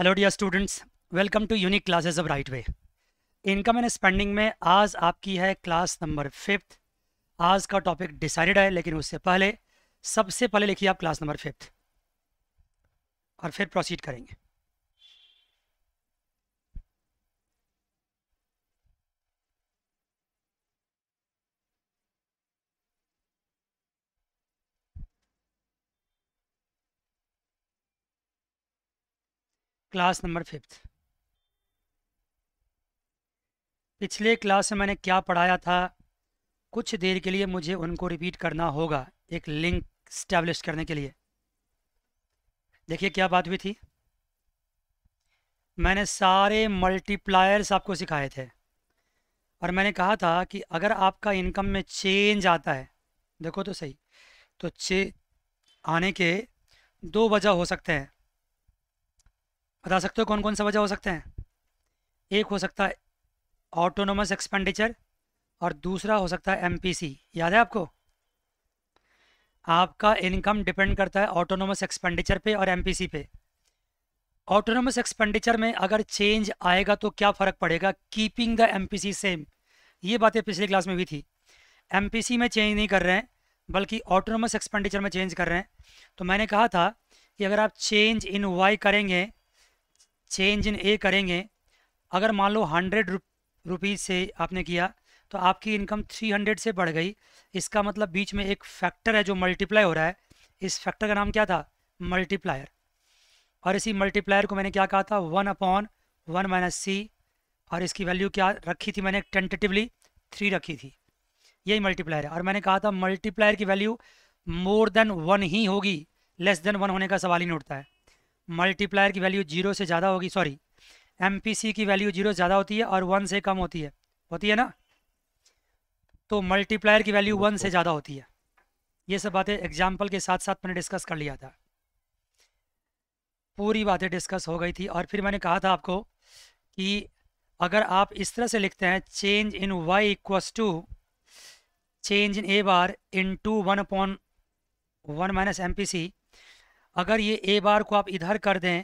Hello dear students welcome to unique classes of right way income and spending में आज आपकी है class number fifth आज का टॉपिक डिसाइडेड है लेकिन उससे पहले सबसे पहले लिखिए आप क्लास नंबर फिफ्थ और फिर प्रोसीड करेंगे क्लास नंबर फिफ्थ पिछले क्लास में मैंने क्या पढ़ाया था कुछ देर के लिए मुझे उनको रिपीट करना होगा एक लिंक स्टैब्लिश करने के लिए देखिए क्या बात हुई थी मैंने सारे मल्टीप्लायर्स आपको सिखाए थे और मैंने कहा था कि अगर आपका इनकम में चेंज आता है देखो तो सही तो चे आने के दो वजह हो सकते हैं बता सकते हो कौन कौन सा वजह हो सकते हैं एक हो सकता है ऑटोनोमस एक्सपेंडिचर और दूसरा हो सकता है एमपीसी याद है आपको आपका इनकम डिपेंड करता है ऑटोनोमस एक्सपेंडिचर पे और एमपीसी पे ऑटोनोमस एक्सपेंडिचर में अगर चेंज आएगा तो क्या फ़र्क पड़ेगा कीपिंग द एमपीसी सेम ये बातें पिछले क्लास में भी थी एमपीसी में चेंज नहीं कर रहे हैं बल्कि ऑटोनोमस एक्सपेंडिचर में चेंज कर रहे हैं तो मैंने कहा था कि अगर आप चेंज इन वाई करेंगे चेंज इन ए करेंगे अगर मान लो हंड्रेड रुपीज़ से आपने किया तो आपकी इनकम 300 से बढ़ गई इसका मतलब बीच में एक फैक्टर है जो मल्टीप्लाई हो रहा है इस फैक्टर का नाम क्या था मल्टीप्लायर और इसी मल्टीप्लायर को मैंने क्या कहा था one upon one minus C और इसकी वैल्यू क्या रखी थी मैंने टेंटेटिवली थ्री रखी थी यही मल्टीप्लायर है और मैंने कहा था मल्टीप्लायर की वैल्यू मोर देन वन ही होगी लेस देन वन होने का सवाल ही नहीं उठता है मल्टीप्लायर की वैल्यू जीरो से ज़्यादा होगी सॉरी एम की वैल्यू जीरो ज़्यादा होती है और वन से कम होती है होती है ना तो मल्टीप्लायर की वैल्यू वन से ज़्यादा होती है ये सब बातें एग्जाम्पल के साथ साथ मैंने डिस्कस कर लिया था पूरी बातें डिस्कस हो गई थी और फिर मैंने कहा था आपको कि अगर आप इस तरह से लिखते हैं change in Y equals to change in A bar into one upon one minus M P C अगर ये ए बार को आप इधर कर दें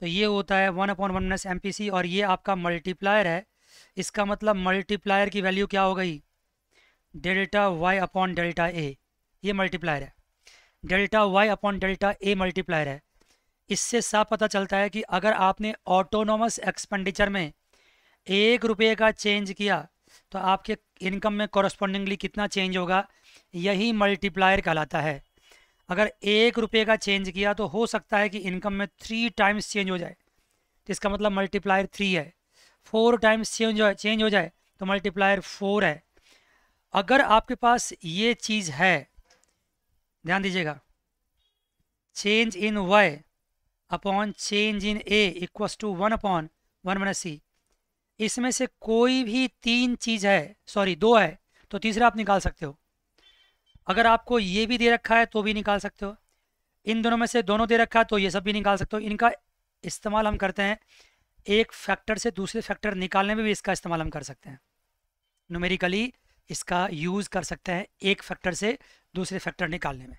तो ये होता है one upon one minus M और ये आपका मल्टीप्लायर है इसका मतलब मल्टीप्लायर की वैल्यू क्या हो गई delta Y upon delta A ये मल्टीप्लायर है delta Y upon delta A multiplier है इससे साफ पता चलता है कि अगर आपने ऑटोनोमस एक्सपेंडिचर में एक रुपये का चेंज किया तो आपके इनकम में कॉरस्पॉन्डिंगली कितना चेंज होगा यही मल्टीप्लायर कहलाता है अगर एक रुपये का चेंज किया तो हो सकता है कि इनकम में थ्री टाइम्स चेंज हो जाए तो इसका मतलब मल्टीप्लायर थ्री है फोर टाइम्स चेंज हो चेंज हो जाए तो मल्टीप्लायर फोर है अगर आपके पास ये चीज़ है ध्यान दीजिएगा change in Y upon change in A equals to one upon one minus C इसमें से कोई भी तीन चीज़ है सॉरी दो है तो तीसरा आप निकाल सकते हो अगर आपको ये भी दे रखा है तो भी निकाल सकते हो इन दोनों में से दोनों दे रखा है तो ये सब भी निकाल सकते हो इनका इस्तेमाल हम करते हैं एक फैक्टर से दूसरे फैक्टर निकालने में भी इसका इस्तेमाल हम कर सकते हैं नोमेरिकली इसका यूज़ कर सकते हैं एक फैक्टर से दूसरे फैक्टर निकालने में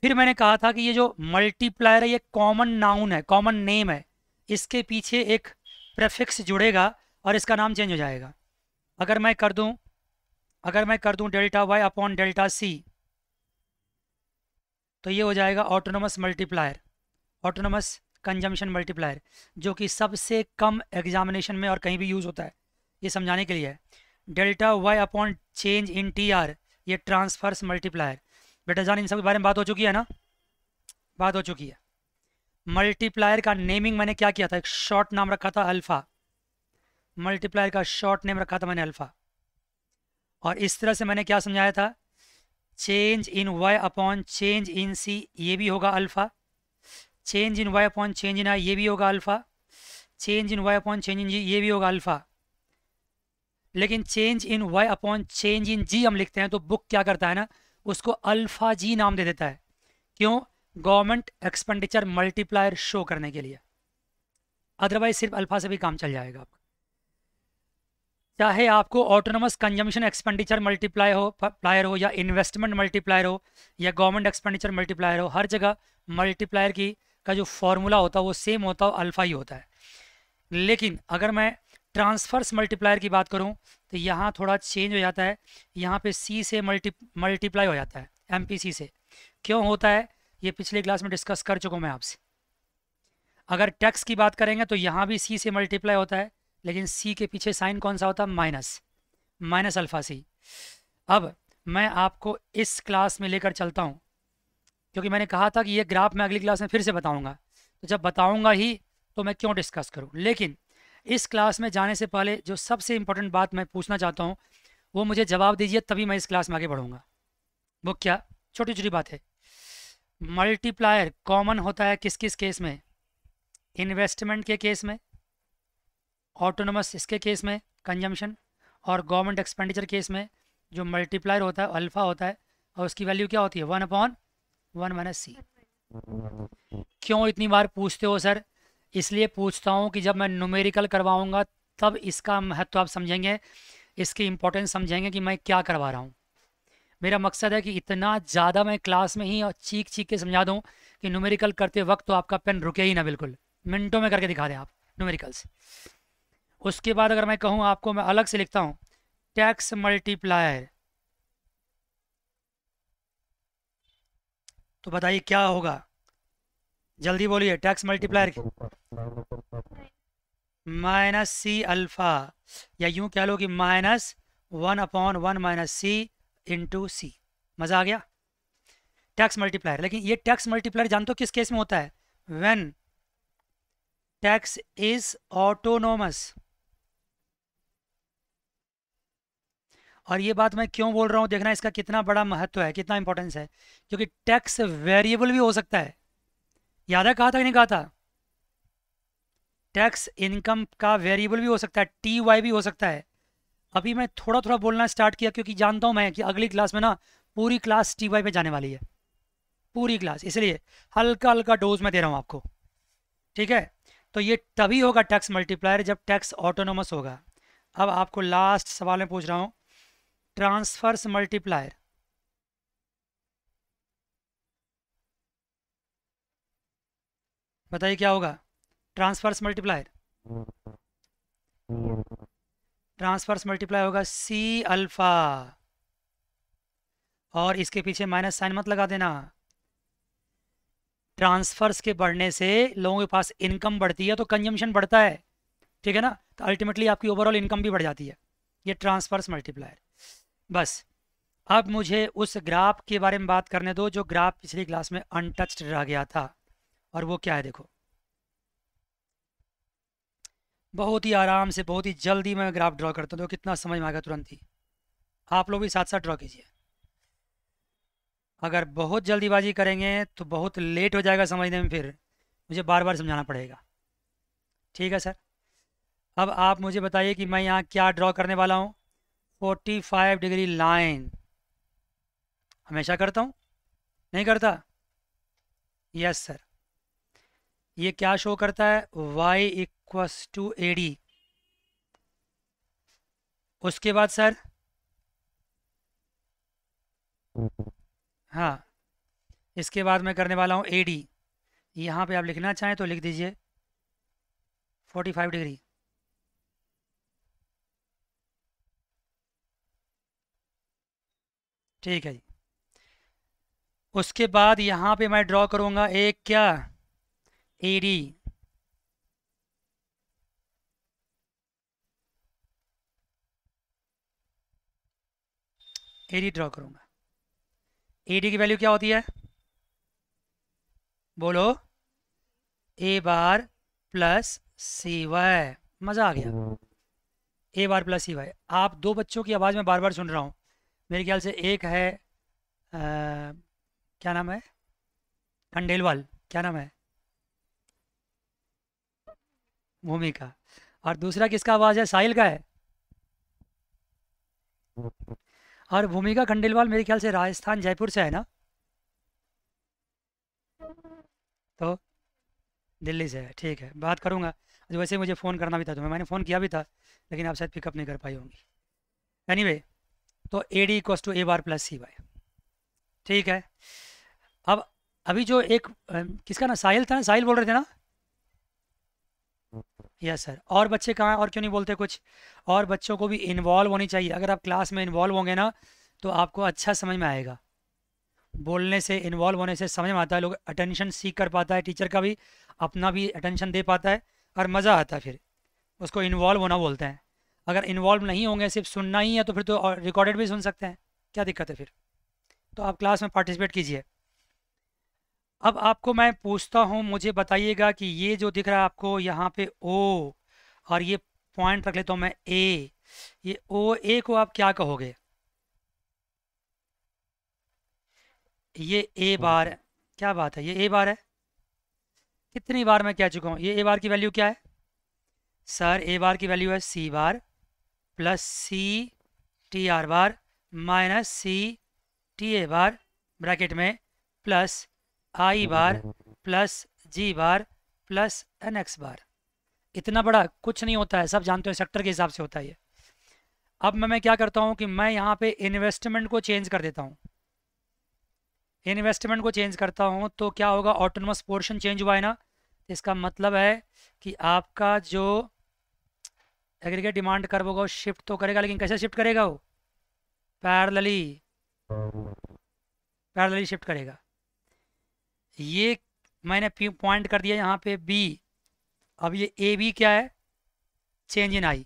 फिर मैंने कहा था कि ये जो मल्टीप्लायर है ये कॉमन नाउन है कॉमन नेम है इसके पीछे एक प्रेफिक्स जुड़ेगा और इसका नाम चेंज हो जाएगा अगर मैं कर दूं अगर मैं कर दूं delta Y upon delta C तो ये हो जाएगा autonomous multiplier autonomous consumption multiplier जो कि सबसे कम एग्जामिनेशन में और कहीं भी यूज़ होता है ये समझाने के लिए है delta Y upon change in T R ये ट्रांसफर्स मल्टीप्लायर बेटा जान इन सब के बारे में बात हो चुकी है ना बात हो चुकी है मल्टीप्लायर का नेमिंग मैंने क्या किया था एक शॉर्ट नाम रखा था अल्फ़ा मल्टीप्लायर का शॉर्ट नेम रखा था मैंने अल्फ़ा और इस तरह से मैंने क्या समझाया था change in Y upon change in C ये भी होगा alpha change in Y upon change in I ये भी होगा alpha change in Y upon change in G ये भी होगा अल्फ़ा लेकिन change in Y upon change in G हम लिखते हैं तो बुक क्या करता है ना उसको अल्फ़ा जी नाम दे देता है क्यों गवर्नमेंट एक्सपेंडिचर मल्टीप्लायर शो करने के लिए अदरवाइज सिर्फ अल्फ़ा से भी काम चल जाएगा आपका चाहे आपको ऑटोनमस कंजम्पशन एक्सपेंडिचर मल्टीप्लाई हो प्लायर हो या इन्वेस्टमेंट मल्टीप्लायर हो या गवर्नमेंट एक्सपेंडिचर मल्टीप्लायर हो हर जगह मल्टीप्लायर की का जो फॉर्मूला होता है वो सेम होता है अल्फ़ा ही होता है लेकिन अगर मैं ट्रांसफर्स मल्टीप्लायर की बात करूं तो यहाँ थोड़ा चेंज हो जाता है यहाँ पे सी से मल्टी मल्टीप्लाई हो जाता है एम से क्यों होता है ये पिछले क्लास में डिस्कस कर चुका हूँ मैं आपसे अगर टैक्स की बात करेंगे तो यहाँ भी सी से मल्टीप्लाई होता है लेकिन सी के पीछे साइन कौन सा होता माइनस माइनस अल्फ़ा सी अब मैं आपको इस क्लास में लेकर चलता हूँ क्योंकि मैंने कहा था कि ये ग्राफ मैं अगली क्लास में फिर से बताऊँगा तो जब बताऊँगा ही तो मैं क्यों डिस्कस करूँ लेकिन इस क्लास में जाने से पहले जो सबसे इम्पोर्टेंट बात मैं पूछना चाहता हूँ वो मुझे जवाब दीजिए तभी मैं इस क्लास में आगे बढ़ूँगा वो क्या छोटी छोटी बात है मल्टीप्लायर कॉमन होता है किस किस केस में इन्वेस्टमेंट के केस में ऑटोनमस इसके केस में कंजम्पशन और गवर्नमेंट एक्सपेंडिचर केस में जो मल्टीप्लायर होता है अल्फा होता है और उसकी वैल्यू क्या होती है one upon one minus C क्यों इतनी बार पूछते हो सर इसलिए पूछता हूँ कि जब मैं न्यूमेरिकल करवाऊँगा तब इसका महत्व आप समझेंगे इसकी इंपॉर्टेंस समझेंगे कि मैं क्या करवा रहा हूँ मेरा मकसद है कि इतना ज़्यादा मैं क्लास में ही और चीख चीख के समझा दूँ कि न्यूमेरिकल करते वक्त तो आपका पेन रुके ही ना बिल्कुल मिनटों में करके दिखा दें आप न्यूमेरिकल्स उसके बाद अगर मैं कहूँ आपको मैं अलग से लिखता हूँ टैक्स मल्टीप्लायर तो बताइए क्या होगा जल्दी बोलिए tax multiplier minus C alpha या यूं कह लो कि minus one upon one minus C into C मज़ा आ गया टैक्स मल्टीप्लायर लेकिन ये टैक्स मल्टीप्लायर जानते हो किस केस में होता है व्हेन टैक्स इज ऑटोनोमस और ये बात मैं क्यों बोल रहा हूँ देखना इसका कितना बड़ा महत्व है कितना इंपॉर्टेंस है क्योंकि टैक्स वेरिएबल भी हो सकता है याद है कहा था कि नहीं कहा था टैक्स इनकम का वेरिएबल भी हो सकता है टी वाई भी हो सकता है अभी मैं थोड़ा थोड़ा बोलना स्टार्ट किया क्योंकि जानता हूँ मैं कि अगली क्लास में ना पूरी क्लास टी वाई पे जाने वाली है पूरी क्लास इसलिए हल्का हल्का डोज मैं दे रहा हूँ आपको ठीक है तो ये तभी होगा टैक्स मल्टीप्लायर जब टैक्स ऑटोनोमस होगा अब आपको लास्ट सवाल में पूछ रहा हूँ ट्रांसफर्स मल्टीप्लायर बताइए क्या होगा ट्रांसफर्स मल्टीप्लायर ट्रांसफर्स मल्टीप्लाई होगा सी अल्फा और इसके पीछे माइनस साइन मत लगा देना ट्रांसफर्स के बढ़ने से लोगों के पास इनकम बढ़ती है तो कंजम्पशन बढ़ता है ठीक है ना तो अल्टीमेटली आपकी ओवरऑल इनकम भी बढ़ जाती है ये ट्रांसफर्स मल्टीप्लायर बस अब मुझे उस ग्राफ के बारे में बात करने दो जो ग्राफ पिछली क्लास में अनटच्ड रह गया था और वो क्या है देखो बहुत ही आराम से बहुत ही जल्दी मैं ग्राफ ड्रॉ करता हूँ तो कितना समझ में आएगा तुरंत ही आप लोग भी साथ साथ ड्रॉ कीजिए अगर बहुत जल्दीबाजी करेंगे तो बहुत लेट हो जाएगा समझने में फिर मुझे बार बार समझाना पड़ेगा ठीक है सर अब आप मुझे बताइए कि मैं यहाँ क्या ड्रॉ करने वाला हूँ 45 डिग्री लाइन हमेशा करता हूँ नहीं करता यस सर ये क्या शो करता है y equals to A D उसके बाद सर हाँ इसके बाद मैं करने वाला हूँ ए डी यहाँ पर आप लिखना चाहें तो लिख दीजिए 45 डिग्री ठीक है जी उसके बाद यहाँ पे मैं ड्रॉ करूँगा एक क्या एडी एडी ड्रॉ करूंगा एडी की वैल्यू क्या होती है बोलो ए बार प्लस सी वाई मज़ा आ गया A bar plus C Y आप दो बच्चों की आवाज़ में बार बार सुन रहा हूं मेरे ख्याल से एक है आ, क्या नाम है खंडेलवाल क्या नाम है भूमिका और दूसरा किसका आवाज है साहिल का है और भूमिका खंडेलवाल मेरे ख्याल से राजस्थान जयपुर से है ना तो दिल्ली से है ठीक है बात करूँगा वैसे मुझे फ़ोन करना भी था तुम्हें तो मैंने फ़ोन किया भी था लेकिन आप शायद पिकअप नहीं कर पाई होंगी एनीवे anyway, तो A D equal to A bar plus C Y ठीक है अब अभी जो एक किसका ना साहिल था ना साहिल बोल रहे थे ना यस सर और बच्चे कहाँ और क्यों नहीं बोलते कुछ और बच्चों को भी इन्वॉल्व होनी चाहिए अगर आप क्लास में इन्वॉल्व होंगे ना तो आपको अच्छा समझ में आएगा बोलने से इन्वॉल्व होने से समझ में आता है लोग अटेंशन सीख कर पाता है टीचर का भी अपना भी अटेंशन दे पाता है और मज़ा आता है फिर उसको इन्वॉल्व होना बोलते हैं अगर इन्वॉल्व नहीं होंगे सिर्फ सुनना ही है तो फिर तो रिकॉर्डेड भी सुन सकते हैं क्या दिक्कत है फिर तो आप क्लास में पार्टिसिपेट कीजिए अब आपको मैं पूछता हूँ मुझे बताइएगा कि ये जो दिख रहा है आपको यहाँ पे ओ और ये पॉइंट रख लेता हूँ मैं ए ये ओ ए को आप क्या कहोगे ये ए बार है क्या बात है ये ए बार है कितनी बार मैं कह चुका हूँ ये ए बार की वैल्यू क्या है सर ए बार की वैल्यू है C bar plus C T R bar minus C T A bar bracket में plus I bar plus G bar plus N X bar इतना बड़ा कुछ नहीं होता है सब जानते हो सेक्टर के हिसाब से होता है ये अब मैं मैं क्या करता हूँ कि मैं यहाँ पे इन्वेस्टमेंट को चेंज कर देता हूँ इन्वेस्टमेंट को चेंज करता हूँ तो क्या होगा ऑटोनमस पोर्शन चेंज हुआ है ना इसका मतलब है कि आपका जो एग्रीगेट डिमांड कर्व होगा शिफ्ट तो करेगा लेकिन कैसे शिफ्ट करेगा वो पैरलली पैरलली शिफ्ट करेगा ये मैंने पॉइंट कर दिया यहाँ पे बी अब ये ए बी क्या है change in I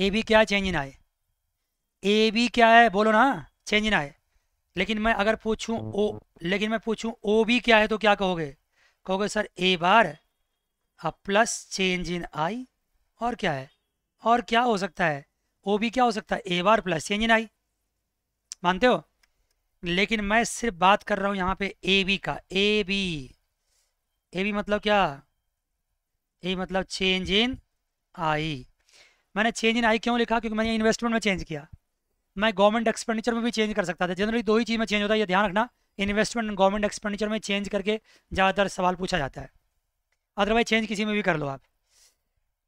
A B क्या है change in I A B क्या है बोलो ना चेंज इन आई लेकिन मैं अगर पूछूं ओ लेकिन मैं पूछूं ओ बी क्या है तो क्या कहोगे कहोगे सर ए बार अब प्लस चेंज इन आई और क्या है और क्या हो सकता है ओ भी क्या हो सकता है ए बार प्लस चेंज इन आई मानते हो लेकिन मैं सिर्फ बात कर रहा हूँ यहाँ पे ए बी का ए बी ए बी मतलब क्या ए मतलब चेंज इन आई मैंने चेंज इन आई क्यों लिखा क्योंकि मैंने इन्वेस्टमेंट में चेंज किया मैं गवर्नमेंट एक्सपेंडिचर में भी चेंज कर सकता था जनरली दो ही चीज़ में चेंज होता है ये ध्यान रखना इन्वेस्टमेंट गवर्नमेंट एक्सपेंडिचर में चेंज करके ज़्यादातर सवाल पूछा जाता है अदरवाइज चेंज किसी में भी कर लो आप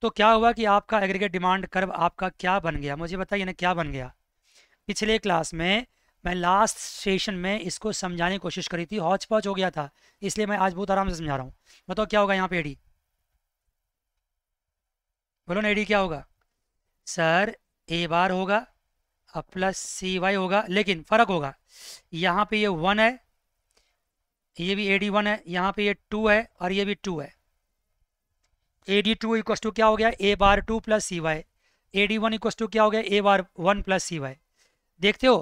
तो क्या हुआ कि आपका एग्रीगेट डिमांड कर्व आपका क्या बन गया मुझे बताइए ना क्या बन गया पिछले क्लास में मैं लास्ट सेशन में इसको समझाने की कोशिश करी थी हौच पॉच हो गया था इसलिए मैं आज बहुत आराम से समझा रहा हूँ बताओ क्या होगा यहाँ पे एडी बोलो ना एडी क्या होगा सर ए बार होगा अब प्लस सी वाई होगा लेकिन फ़र्क होगा यहाँ पे ये वन है ये भी ए डी वन है यहाँ पे ये टू है और ये भी टू है A D two equal to क्या हो गया A bar two plus C Y A D one equal to क्या हो गया A bar one plus C Y देखते हो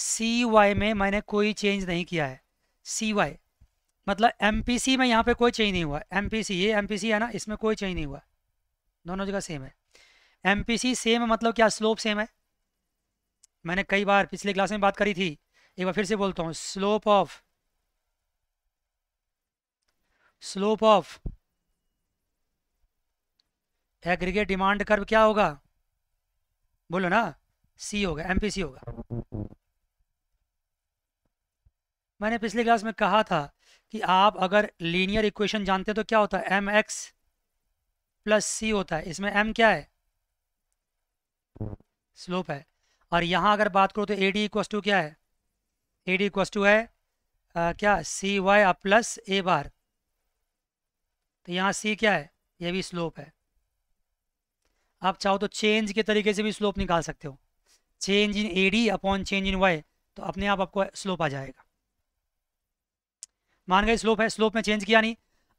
सी वाई में मैंने कोई चेंज नहीं किया है सी वाई मतलब एम पी सी में यहाँ पे कोई चेंज नहीं हुआ एम पी सी ये एम पी सी है ना इसमें कोई चेंज नहीं हुआ दोनों जगह सेम है एम पी सी सेम है मतलब क्या स्लोप सेम है मैंने कई बार पिछले क्लास में बात करी थी एक बार फिर से बोलता हूँ slope of slope of aggregate demand curve क्या होगा बोलो ना सी होगा एमपीसी होगा मैंने पिछले क्लास में कहा था कि आप अगर लीनियर इक्वेशन जानते हैं तो क्या होता है एम एक्स प्लस सी होता है इसमें एम क्या है स्लोप है और यहां अगर बात करो तो ए डी इक्वस टू क्या है ए डी इक्वस टू है आ, क्या सी वाई प्लस ए बार तो यहाँ सी क्या है यह भी स्लोप है आप चाहो तो चेंज के तरीके से भी स्लोप निकाल सकते हो change in A D upon change in Y तो अपने आप आपको स्लोप आ जाएगा मान गए स्लोप है स्लोप में चेंज किया नहीं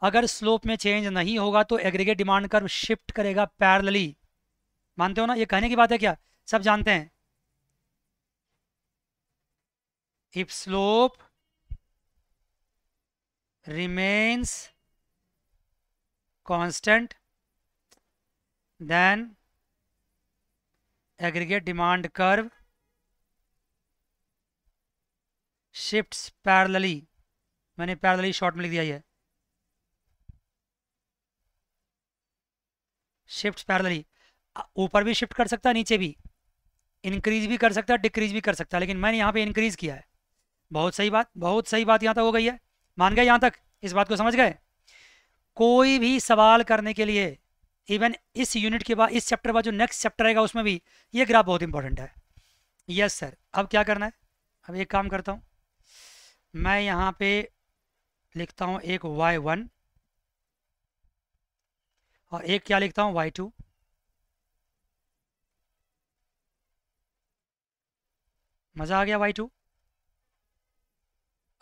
अगर स्लोप में चेंज नहीं होगा तो एग्रीगेट डिमांड कर शिफ्ट करेगा पैरलली मानते हो ना ये कहने की बात है क्या सब जानते हैं if slope remains constant then aggregate demand curve shifts parallelly मैंने parallelly short में लिख दिया है shifts parallelly ऊपर भी shift कर सकता है नीचे भी इंक्रीज भी कर सकता है डिक्रीज भी कर सकता है लेकिन मैंने यहाँ पे इंक्रीज किया है बहुत सही बात बहुत सही बात यहाँ तक हो गई है मान गए यहाँ तक इस बात को समझ गए कोई भी सवाल करने के लिए इवन इस यूनिट के बाद इस चैप्टर बाद जो नेक्स्ट चैप्टर रहेगा उसमें भी ये ग्राफ बहुत इंपॉर्टेंट है यस सर अब क्या करना है अब एक काम करता हूँ मैं यहाँ पे लिखता हूँ एक वाई वन और एक क्या लिखता हूँ वाई टू मज़ा आ गया वाई टू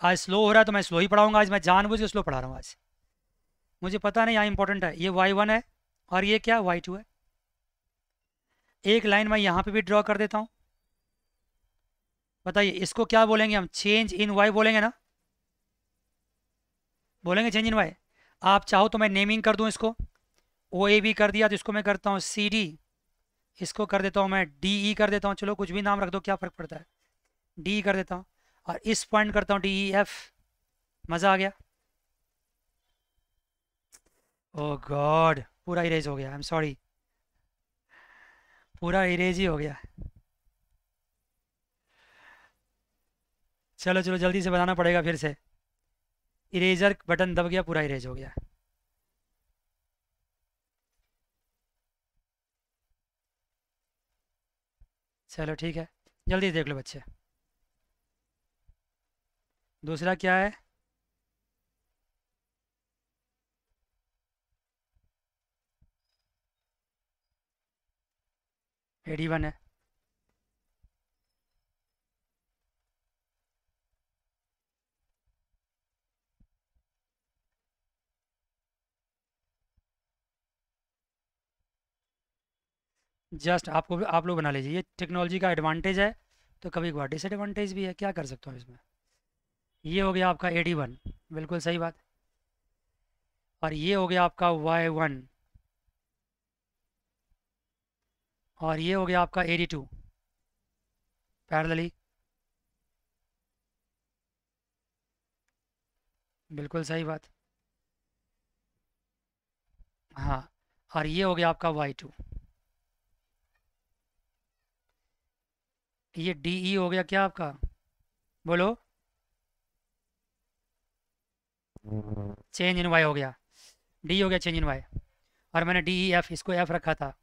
आज स्लो हो रहा है तो मैं स्लो ही पढ़ाऊंगा आज मैं जानबूझ के स्लो पढ़ा रहा हूँ आज मुझे पता नहीं यहाँ इंपॉर्टेंट है ये वाई वन है और ये क्या वाई टू है एक लाइन मैं यहाँ पे भी ड्रॉ कर देता हूँ बताइए इसको क्या बोलेंगे हम चेंज इन वाई बोलेंगे ना बोलेंगे चेंज इन वाई आप चाहो तो मैं नेमिंग कर दूँ इसको ओ ए भी कर दिया तो इसको मैं करता हूँ सी डी इसको कर देता हूँ मैं डी ई e कर देता हूँ चलो कुछ भी नाम रख दो क्या फ़र्क पड़ता है डी e कर देता हूँ और इस पॉइंट करता हूँ डी ई एफ मज़ा आ गया ओ oh गॉड पूरा इरेज हो गया आई एम सॉरी पूरा इरेज ही हो गया चलो चलो जल्दी से बनाना पड़ेगा फिर से इरेजर बटन दब गया पूरा इरेज हो गया चलो ठीक है जल्दी देख लो बच्चे दूसरा क्या है एडी वन है जस्ट आपको आप लोग बना लीजिए ये टेक्नोलॉजी का एडवांटेज है तो कभी एक डिसएडवांटेज भी है क्या कर सकता हूँ इसमें ये हो गया आपका ए डी वन बिल्कुल सही बात और ये हो गया आपका वाई वन और ये हो गया आपका एटी टू पैरलली बिल्कुल सही बात हाँ और ये हो गया आपका वाई टू ये डी ई e हो गया क्या आपका बोलो चेंज इन वाई हो गया डी हो गया चेंज इन वाई और मैंने डी ई एफ इसको एफ रखा था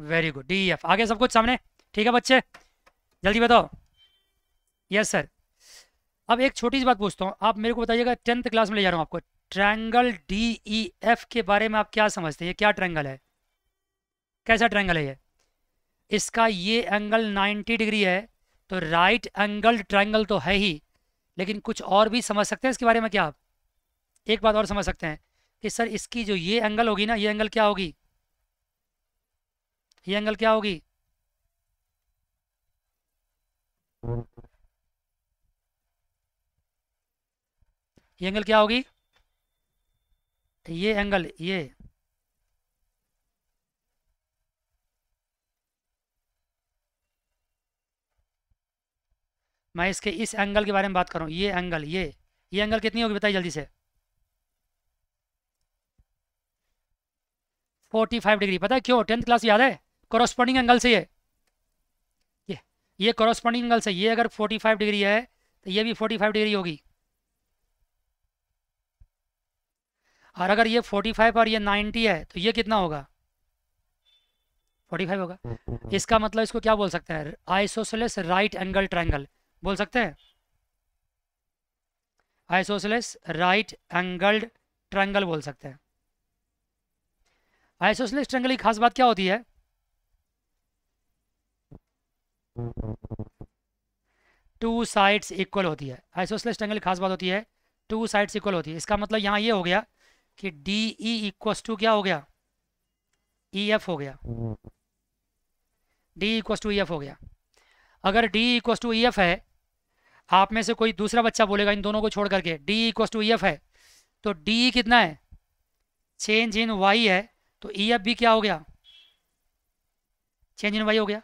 वेरी गुड डी एफ आगे सब कुछ सामने ठीक है बच्चे जल्दी बताओ यस सर अब एक छोटी सी बात पूछता हूँ आप मेरे को बताइएगा टेंथ क्लास में ले जा रहा हूँ आपको ट्रायंगल डी ई एफ के बारे में आप क्या समझते हैं ये क्या ट्रायंगल है कैसा ट्रायंगल है ये इसका ये एंगल 90 डिग्री है तो राइट एंगल ट्रायंगल तो है ही लेकिन कुछ और भी समझ सकते हैं इसके बारे में क्या आप एक बात और समझ सकते हैं कि सर इसकी जो ये एंगल होगी ना ये एंगल क्या होगी ये एंगल क्या होगी ये एंगल क्या होगी ये एंगल ये मैं इसके इस एंगल के बारे में बात करूं ये एंगल ये ये एंगल कितनी होगी बताइए जल्दी से 45 डिग्री पता है क्यों टेंथ क्लास याद है कॉरस्पॉन्डिंग एंगल से ये ये ये कॉरस्पॉन्डिंग एंगल से ये अगर 45 डिग्री है तो ये भी 45 डिग्री होगी और अगर ये 45 और ये 90 है तो ये कितना होगा 45 होगा इसका मतलब इसको क्या बोल सकते हैं आइसोसलेस राइट एंगल ट्रायंगल बोल सकते हैं आइसोसलेस राइट एंगल्ड ट्रायंगल बोल सकते हैं आइसोसलेस ट्रायंगल की खास बात क्या होती है टू साइड्स इक्वल होती है आइसोसलेस ट्रेंगल खास बात होती है टू साइड्स इक्वल होती है इसका मतलब यहाँ ये हो गया कि डी ई इक्वस टू क्या हो गया ई e एफ हो गया D equals to E F हो गया अगर D equals to E F है आप में से कोई दूसरा बच्चा बोलेगा इन दोनों को छोड़ करके D equals to E F है तो डी e कितना है चेंज इन वाई है तो ई e एफ भी क्या हो गया चेंज इन वाई हो गया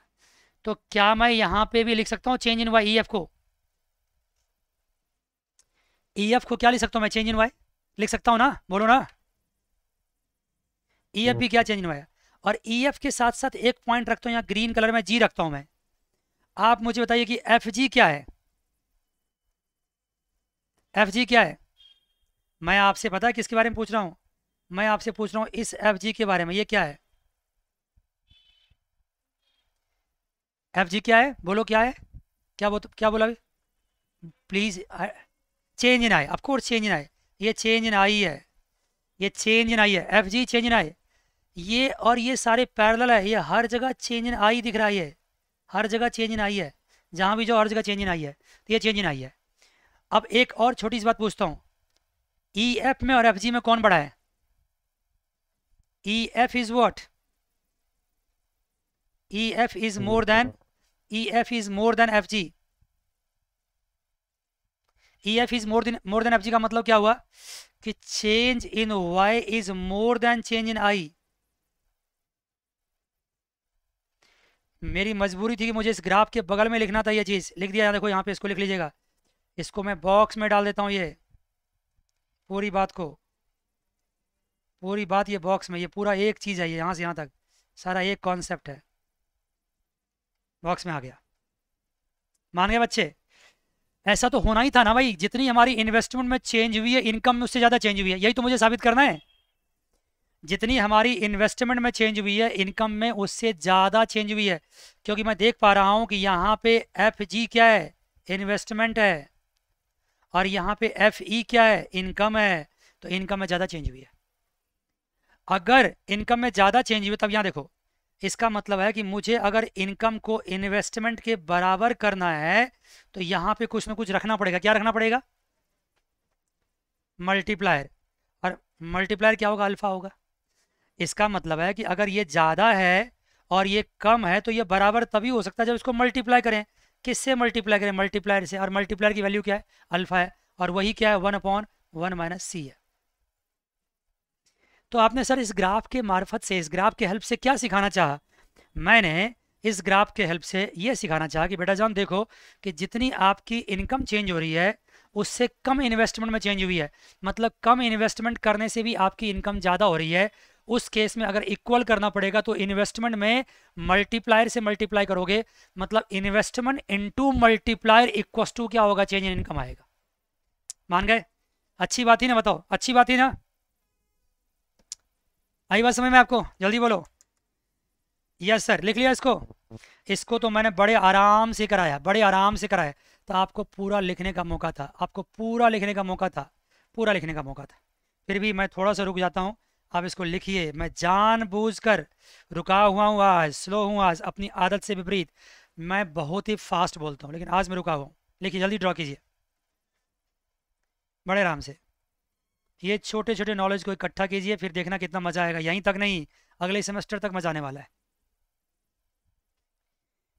तो क्या मैं यहाँ पे भी लिख सकता हूँ change in Y E F को ई e एफ को क्या लिख सकता हूँ मैं चेंज इन वाई लिख सकता हूँ ना बोलो ना ई e एफ भी क्या चेंज इन वाई और ई e एफ के साथ साथ एक पॉइंट रखता हूँ यहाँ ग्रीन कलर में जी रखता हूँ मैं आप मुझे बताइए कि एफ जी क्या है एफ जी क्या है मैं आपसे पता है किसके बारे में पूछ रहा हूँ मैं आपसे पूछ रहा हूँ इस एफ जी के बारे में ये क्या है एफ जी क्या है बोलो क्या है क्या बो क्या बोला अभी please change in I of course change in I ये चेंज इन आई है ये चेंज इन आई है F G change in I ये और ये सारे पैरल है ये हर जगह चेंज इन आई दिख रहा है हर जगह चेंज इन आई है जहाँ भी जो हर जगह चेंज इन आई है तो ये चेंज इन आई है अब एक और छोटी सी बात पूछता हूँ ई e एफ में और एफ जी में कौन बड़ा है E F is what E F is more than EF is more than FG EF is more than more than FG का मतलब क्या हुआ कि change in Y is more than change in I मेरी मजबूरी थी कि मुझे इस ग्राफ के बगल में लिखना था ये चीज़ लिख दिया देखो यहाँ पे इसको लिख लीजिएगा इसको मैं बॉक्स में डाल देता हूँ ये पूरी बात को पूरी बात ये बॉक्स में ये पूरा एक चीज़ है ये यहाँ से यहाँ तक सारा एक कॉन्सेप्ट है बॉक्स में आ गया मान गए बच्चे ऐसा तो होना ही था ना भाई जितनी हमारी इन्वेस्टमेंट में चेंज हुई है इनकम में उससे ज़्यादा चेंज हुई है यही तो मुझे साबित करना है जितनी हमारी इन्वेस्टमेंट में चेंज हुई है इनकम में उससे ज़्यादा चेंज हुई है क्योंकि मैं देख पा रहा हूं कि यहाँ पे एफ जी क्या है इन्वेस्टमेंट है और यहाँ पे एफ ई e क्या है इनकम है तो इनकम में ज़्यादा चेंज हुई है अगर इनकम में ज़्यादा चेंज हुई तब यहाँ देखो इसका मतलब है कि मुझे अगर इनकम को इन्वेस्टमेंट के बराबर करना है तो यहां पे कुछ ना कुछ रखना पड़ेगा क्या रखना पड़ेगा मल्टीप्लायर और मल्टीप्लायर क्या होगा अल्फा होगा इसका मतलब है कि अगर ये ज़्यादा है और ये कम है तो ये बराबर तभी हो सकता है जब इसको मल्टीप्लाई करें किससे मल्टीप्लाई करें मल्टीप्लायर से और मल्टीप्लायर की वैल्यू क्या है अल्फा है और वही क्या है one upon one minus C है तो आपने सर इस ग्राफ के मार्फत से इस ग्राफ के हेल्प से क्या सिखाना चाहा मैंने इस ग्राफ के हेल्प से ये सिखाना चाहा कि बेटा जान देखो कि जितनी आपकी इनकम चेंज हो रही है उससे कम इन्वेस्टमेंट में चेंज हुई है मतलब कम इन्वेस्टमेंट करने से भी आपकी इनकम ज़्यादा हो रही है उस केस में अगर इक्वल करना पड़ेगा तो इन्वेस्टमेंट में मल्टीप्लायर से मल्टीप्लाई करोगे मतलब investment into multiplier equals to क्या होगा चेंज इन इनकम आएगा मान गए अच्छी बात ही ना बताओ अच्छी बात ही ना आई बात समझ में आपको जल्दी बोलो यस सर लिख लिया इसको इसको तो मैंने बड़े आराम से कराया बड़े आराम से कराया तो आपको पूरा लिखने का मौका था आपको पूरा लिखने का मौका था पूरा लिखने का मौका था फिर भी मैं थोड़ा सा रुक जाता हूँ आप इसको लिखिए मैं जानबूझकर रुका हुआ हूँ आज स्लो हूँ आज अपनी आदत से विपरीत मैं बहुत ही फास्ट बोलता हूँ लेकिन आज मैं रुका हुआ हूँ लिखिए जल्दी ड्रॉ कीजिए बड़े आराम से ये छोटे छोटे नॉलेज को इकट्ठा कीजिए फिर देखना कितना मज़ा आएगा यहीं तक नहीं अगले सेमेस्टर तक मज़ा आने वाला है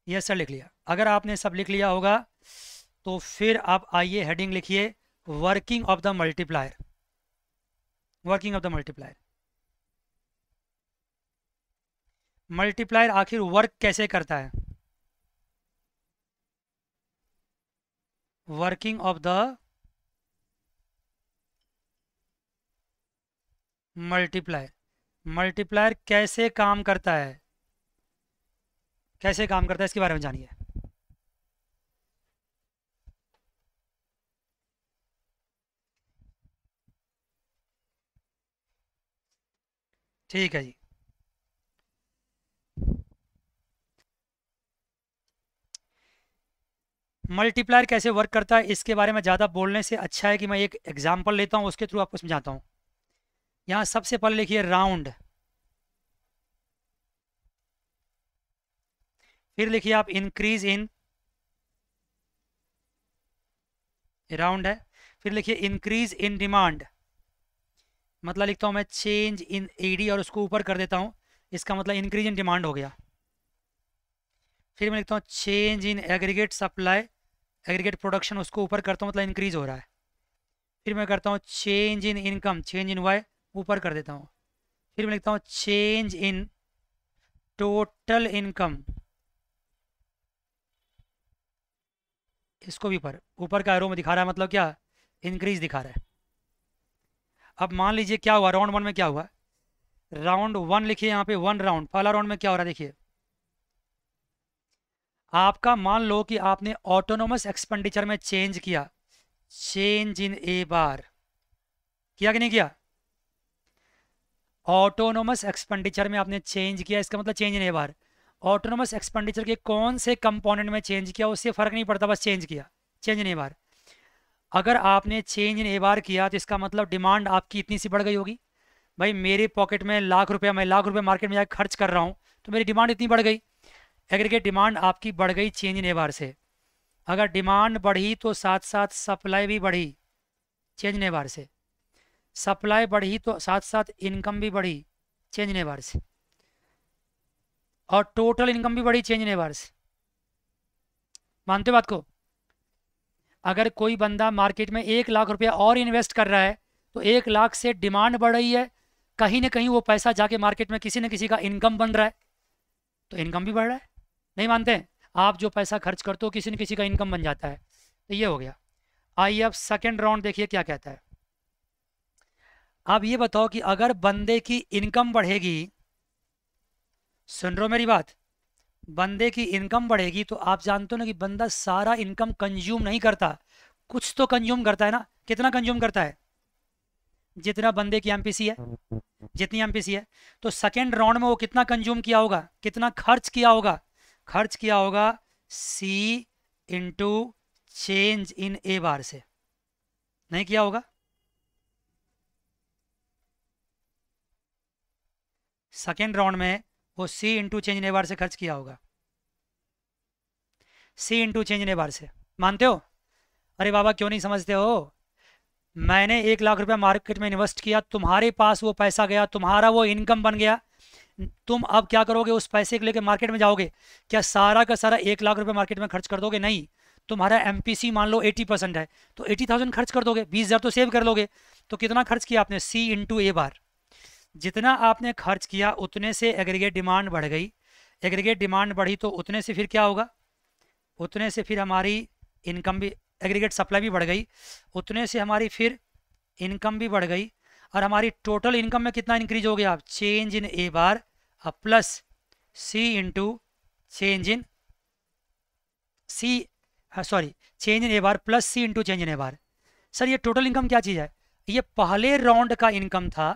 यस सर लिख लिया अगर आपने सब लिख लिया होगा तो फिर आप आइए हेडिंग लिखिए working of the multiplier working of the multiplier multiplier आखिर वर्क कैसे करता है working of the multiplier multiplier कैसे काम करता है कैसे काम करता है इसके बारे में जानिए ठीक है जी मल्टीप्लायर कैसे वर्क करता है इसके बारे में ज़्यादा बोलने से अच्छा है कि मैं एक एग्जाम्पल लेता हूँ उसके थ्रू आपको समझाता हूँ यहां सबसे पहले लिखिए राउंड फिर लिखिए आप इंक्रीज इन राउंड है फिर लिखिए इंक्रीज इन डिमांड मतलब लिखता हूं मैं चेंज इन एडी और उसको ऊपर कर देता हूं इसका मतलब इंक्रीज इन डिमांड हो गया फिर मैं लिखता हूँ change in aggregate supply aggregate production उसको ऊपर करता हूं मतलब इंक्रीज हो रहा है फिर मैं करता हूँ change in income change in Y ऊपर कर देता हूँ फिर मैं लिखता हूँ चेंज इन टोटल इनकम इसको भी ऊपर ऊपर का एरो में दिखा रहा है मतलब क्या इंक्रीज दिखा रहा है अब मान लीजिए क्या हुआ राउंड वन में क्या हुआ राउंड वन लिखिए यहाँ पे वन राउंड पहला राउंड में क्या हो रहा है देखिए आपका मान लो कि आपने ऑटोनोमस एक्सपेंडिचर में चेंज किया चेंज इन ए बार किया कि नहीं किया ऑटोनोमस एक्सपेंडिचर में आपने चेंज किया इसका मतलब चेंज नहीं बार ऑटोनोमस एक्सपेंडिचर के कौन से कंपोनेंट में चेंज किया उससे फ़र्क नहीं पड़ता बस चेंज किया चेंज नहीं बार अगर आपने चेंज ए बार किया तो इसका मतलब डिमांड आपकी इतनी सी बढ़ गई होगी भाई मेरे पॉकेट में लाख रुपया मैं लाख रुपये मार्केट में जाकर खर्च कर रहा हूँ तो मेरी डिमांड इतनी बढ़ गई एग्रीगेट डिमांड आपकी बढ़ गई चेंज ए बार से अगर डिमांड बढ़ी तो साथ साथ सप्लाई भी बढ़ी चेंज ए बार से सप्लाई बढ़ी तो साथ साथ इनकम भी बढ़ी चेंज इन से और टोटल इनकम भी बढ़ी चेंज इन से मानते हो बात को अगर कोई बंदा मार्केट में एक लाख रुपया और इन्वेस्ट कर रहा है तो एक लाख से डिमांड बढ़ रही है कहीं ना कहीं वो पैसा जाके मार्केट में किसी न किसी का इनकम बन रहा है तो इनकम भी बढ़ रहा है नहीं मानते आप जो पैसा खर्च करते हो किसी न किसी का इनकम बन जाता है तो ये हो गया आइए अब सेकेंड राउंड देखिए क्या कहता है आप ये बताओ कि अगर बंदे की इनकम बढ़ेगी सुन रहे हो मेरी बात बंदे की इनकम बढ़ेगी तो आप जानते हो ना कि बंदा सारा इनकम कंज्यूम नहीं करता कुछ तो कंज्यूम करता है ना कितना कंज्यूम करता है जितना बंदे की एमपीसी है जितनी एमपीसी है तो सेकेंड राउंड में वो कितना कंज्यूम किया होगा कितना खर्च किया होगा खर्च किया होगा सी इंटू चेंज इन ए बार से नहीं किया होगा सेकेंड राउंड में वो सी इंटू चेंज नेबार से खर्च किया होगा सी इंटू चेंज नेबार से मानते हो अरे बाबा क्यों नहीं समझते हो मैंने एक लाख रुपया मार्केट में इन्वेस्ट किया तुम्हारे पास वो पैसा गया तुम्हारा वो इनकम बन गया तुम अब क्या करोगे उस पैसे को लेकर मार्केट में जाओगे क्या सारा का सारा एक लाख रुपया मार्केट में खर्च कर दोगे नहीं तुम्हारा एम मान लो एटी परसेंट है तो एटी थाउजेंड खर्च कर दोगे बीस हज़ार तो सेव कर लोगे तो कितना खर्च किया आपने सी इंटू ए बार जितना आपने खर्च किया उतने से एग्रीगेट डिमांड बढ़ गई एग्रीगेट डिमांड बढ़ी तो उतने से फिर क्या होगा उतने से फिर हमारी इनकम भी एग्रीगेट सप्लाई भी बढ़ गई उतने से हमारी फिर इनकम भी बढ़ गई और हमारी टोटल इनकम में कितना इंक्रीज हो गया चेंज इन ए बार अब plus C into change in C sorry change in A bar plus C into change in A bar sir ये टोटल इनकम क्या चीज़ है ये पहले राउंड का इनकम था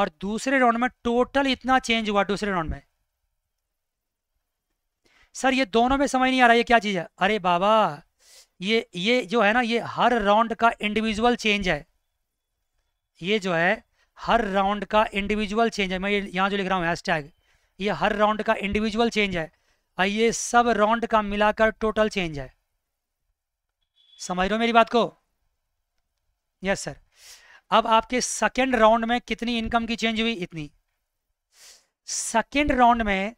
और दूसरे राउंड में टोटल इतना चेंज हुआ दूसरे राउंड में सर ये दोनों में समझ नहीं आ रहा ये क्या चीज़ है अरे बाबा ये ये जो है ना ये हर राउंड का इंडिविजुअल चेंज है ये जो है हर राउंड का इंडिविजुअल चेंज है मैं ये यहाँ जो लिख रहा हूँ हैशटैग ये हर राउंड का इंडिविजुअल चेंज है और ये सब राउंड का मिलाकर टोटल चेंज है समझ रहे हो मेरी बात को यस सर अब आपके सेकेंड राउंड में कितनी इनकम की चेंज हुई इतनी सेकेंड राउंड में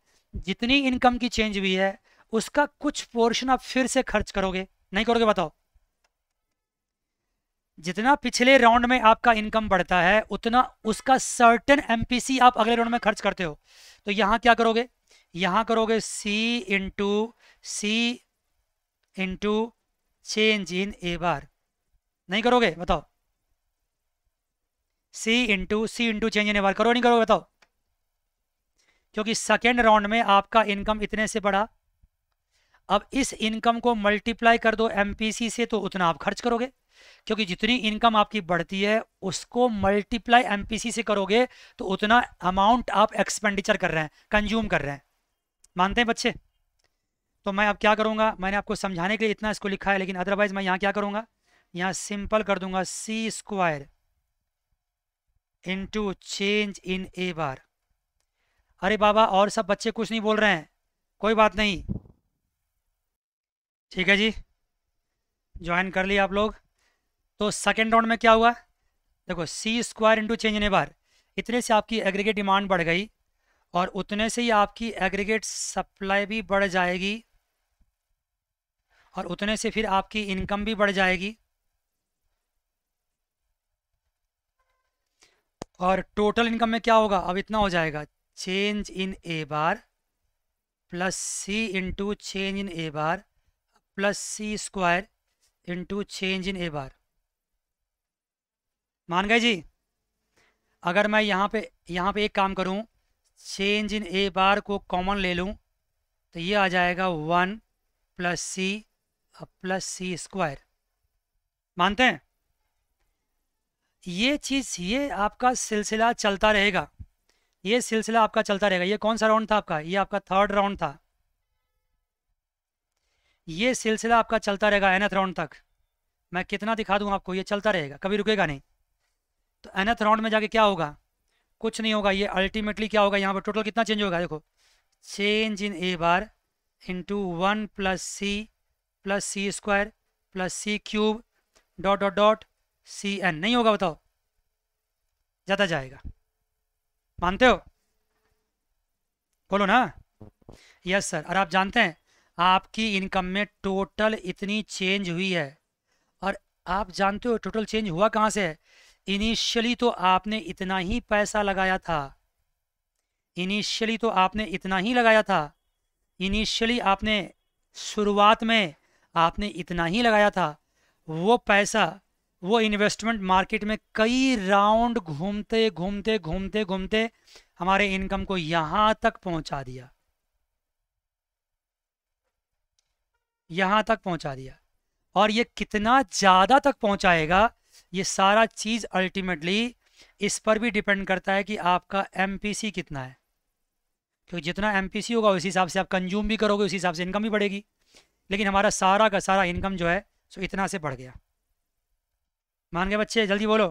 जितनी इनकम की चेंज हुई है उसका कुछ पोर्शन आप फिर से खर्च करोगे नहीं करोगे बताओ जितना पिछले राउंड में आपका इनकम बढ़ता है उतना उसका सर्टेन एमपीसी आप अगले राउंड में खर्च करते हो तो यहां क्या करोगे यहां करोगे C into C into change in A bar नहीं करोगे बताओ C into C into change in करो नहीं करो बताओ क्योंकि सेकेंड राउंड में आपका इनकम इतने से बढ़ा अब इस इनकम को मल्टीप्लाई कर दो एमपीसी से तो उतना आप खर्च करोगे क्योंकि जितनी इनकम आपकी बढ़ती है उसको मल्टीप्लाई एमपीसी से करोगे तो उतना अमाउंट आप एक्सपेंडिचर कर रहे हैं कंज्यूम कर रहे हैं मानते हैं बच्चे तो मैं अब क्या करूंगा मैंने आपको समझाने के लिए इतना इसको लिखा है लेकिन अदरवाइज मैं यहाँ क्या करूंगा यहाँ सिंपल कर दूंगा C square into change in A bar अरे बाबा और सब बच्चे कुछ नहीं बोल रहे हैं कोई बात नहीं ठीक है जी ज्वाइन कर लिया आप लोग तो सेकेंड राउंड में क्या हुआ देखो C square into change in A bar इतने से आपकी एग्रीगेट डिमांड बढ़ गई और उतने से ही आपकी एग्रीगेट सप्लाई भी बढ़ जाएगी और उतने से फिर आपकी इनकम भी बढ़ जाएगी और टोटल इनकम में क्या होगा अब इतना हो जाएगा change in A bar plus C into change in A bar plus C square into change in A bar मान गए जी अगर मैं यहाँ पे यहाँ पे एक काम करूँ चेंज इन ए बार को कॉमन ले लूँ तो ये आ जाएगा one plus C plus C square मानते हैं ये चीज़ ये आपका सिलसिला चलता रहेगा ये सिलसिला आपका चलता रहेगा ये कौन सा राउंड था आपका ये आपका थर्ड राउंड था ये सिलसिला आपका चलता रहेगा एनथ राउंड तक मैं कितना दिखा दूँ आपको ये चलता रहेगा कभी रुकेगा नहीं तो एनथ राउंड में जाके क्या होगा कुछ नहीं होगा ये अल्टीमेटली क्या होगा यहाँ पर टोटल कितना चेंज होगा देखो change in A bar into one plus C plus C square plus C cube dot dot dot C N नहीं होगा बताओ ज्यादा जाएगा मानते हो बोलो ना यस सर और आप जानते हैं आपकी इनकम में टोटल इतनी चेंज हुई है और आप जानते हो टोटल चेंज हुआ कहाँ से है इनिशियली तो आपने इतना ही पैसा लगाया था इनिशियली तो आपने इतना ही लगाया था इनिशियली आपने शुरुआत में आपने इतना ही लगाया था वो पैसा वो इन्वेस्टमेंट मार्केट में कई राउंड घूमते घूमते घूमते घूमते हमारे इनकम को यहां तक पहुंचा दिया यहां तक पहुंचा दिया और ये कितना ज़्यादा तक पहुंचाएगा ये सारा चीज़ अल्टीमेटली इस पर भी डिपेंड करता है कि आपका एम कितना है क्योंकि जितना एम होगा उस हिसाब से आप कंज्यूम भी करोगे उस हिसाब से इनकम भी बढ़ेगी लेकिन हमारा सारा का सारा इनकम जो है सो इतना से बढ़ गया मान गए बच्चे जल्दी बोलो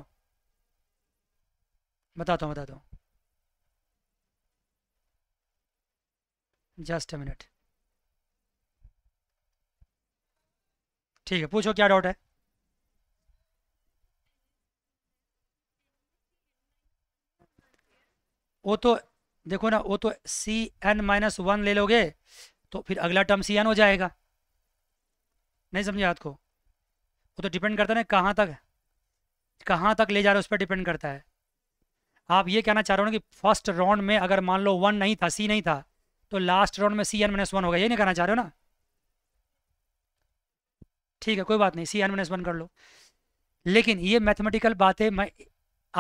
बताता हूँ बताता हूँ जस्ट मिनट ठीक है पूछो क्या डाउट है वो तो देखो ना वो तो सी एन माइनस वन ले लोगे तो फिर अगला टर्म सी एन हो जाएगा नहीं समझे आपको वो तो डिपेंड करता है कहाँ तक है कहाँ तक ले जा रहे हो उस पर डिपेंड करता है आप ये कहना चाह रहे हो ना कि फर्स्ट राउंड में अगर मान लो वन नहीं था सी नहीं था तो लास्ट राउंड में सी एन माइनस वन होगा ये नहीं कहना चाह रहे हो ना ठीक है कोई बात नहीं सी एन माइनस वन कर लो लेकिन ये मैथमेटिकल बातें मैं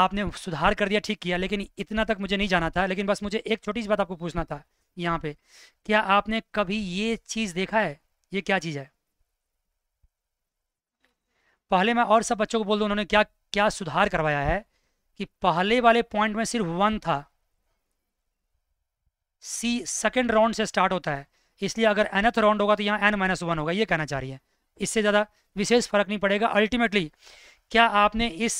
आपने सुधार कर दिया ठीक किया लेकिन इतना तक मुझे नहीं जाना था लेकिन बस मुझे एक छोटी सी बात आपको पूछना था यहाँ पे क्या आपने कभी ये चीज़ देखा है ये क्या चीज़ है पहले मैं और सब बच्चों को बोल दूँ उन्होंने क्या क्या सुधार करवाया है कि पहले वाले पॉइंट में सिर्फ वन था सी सेकेंड राउंड से स्टार्ट होता है इसलिए अगर एनथ राउंड होगा तो यहाँ एन माइनस वन होगा ये कहना चाह रही है इससे ज़्यादा विशेष फर्क नहीं पड़ेगा अल्टीमेटली क्या आपने इस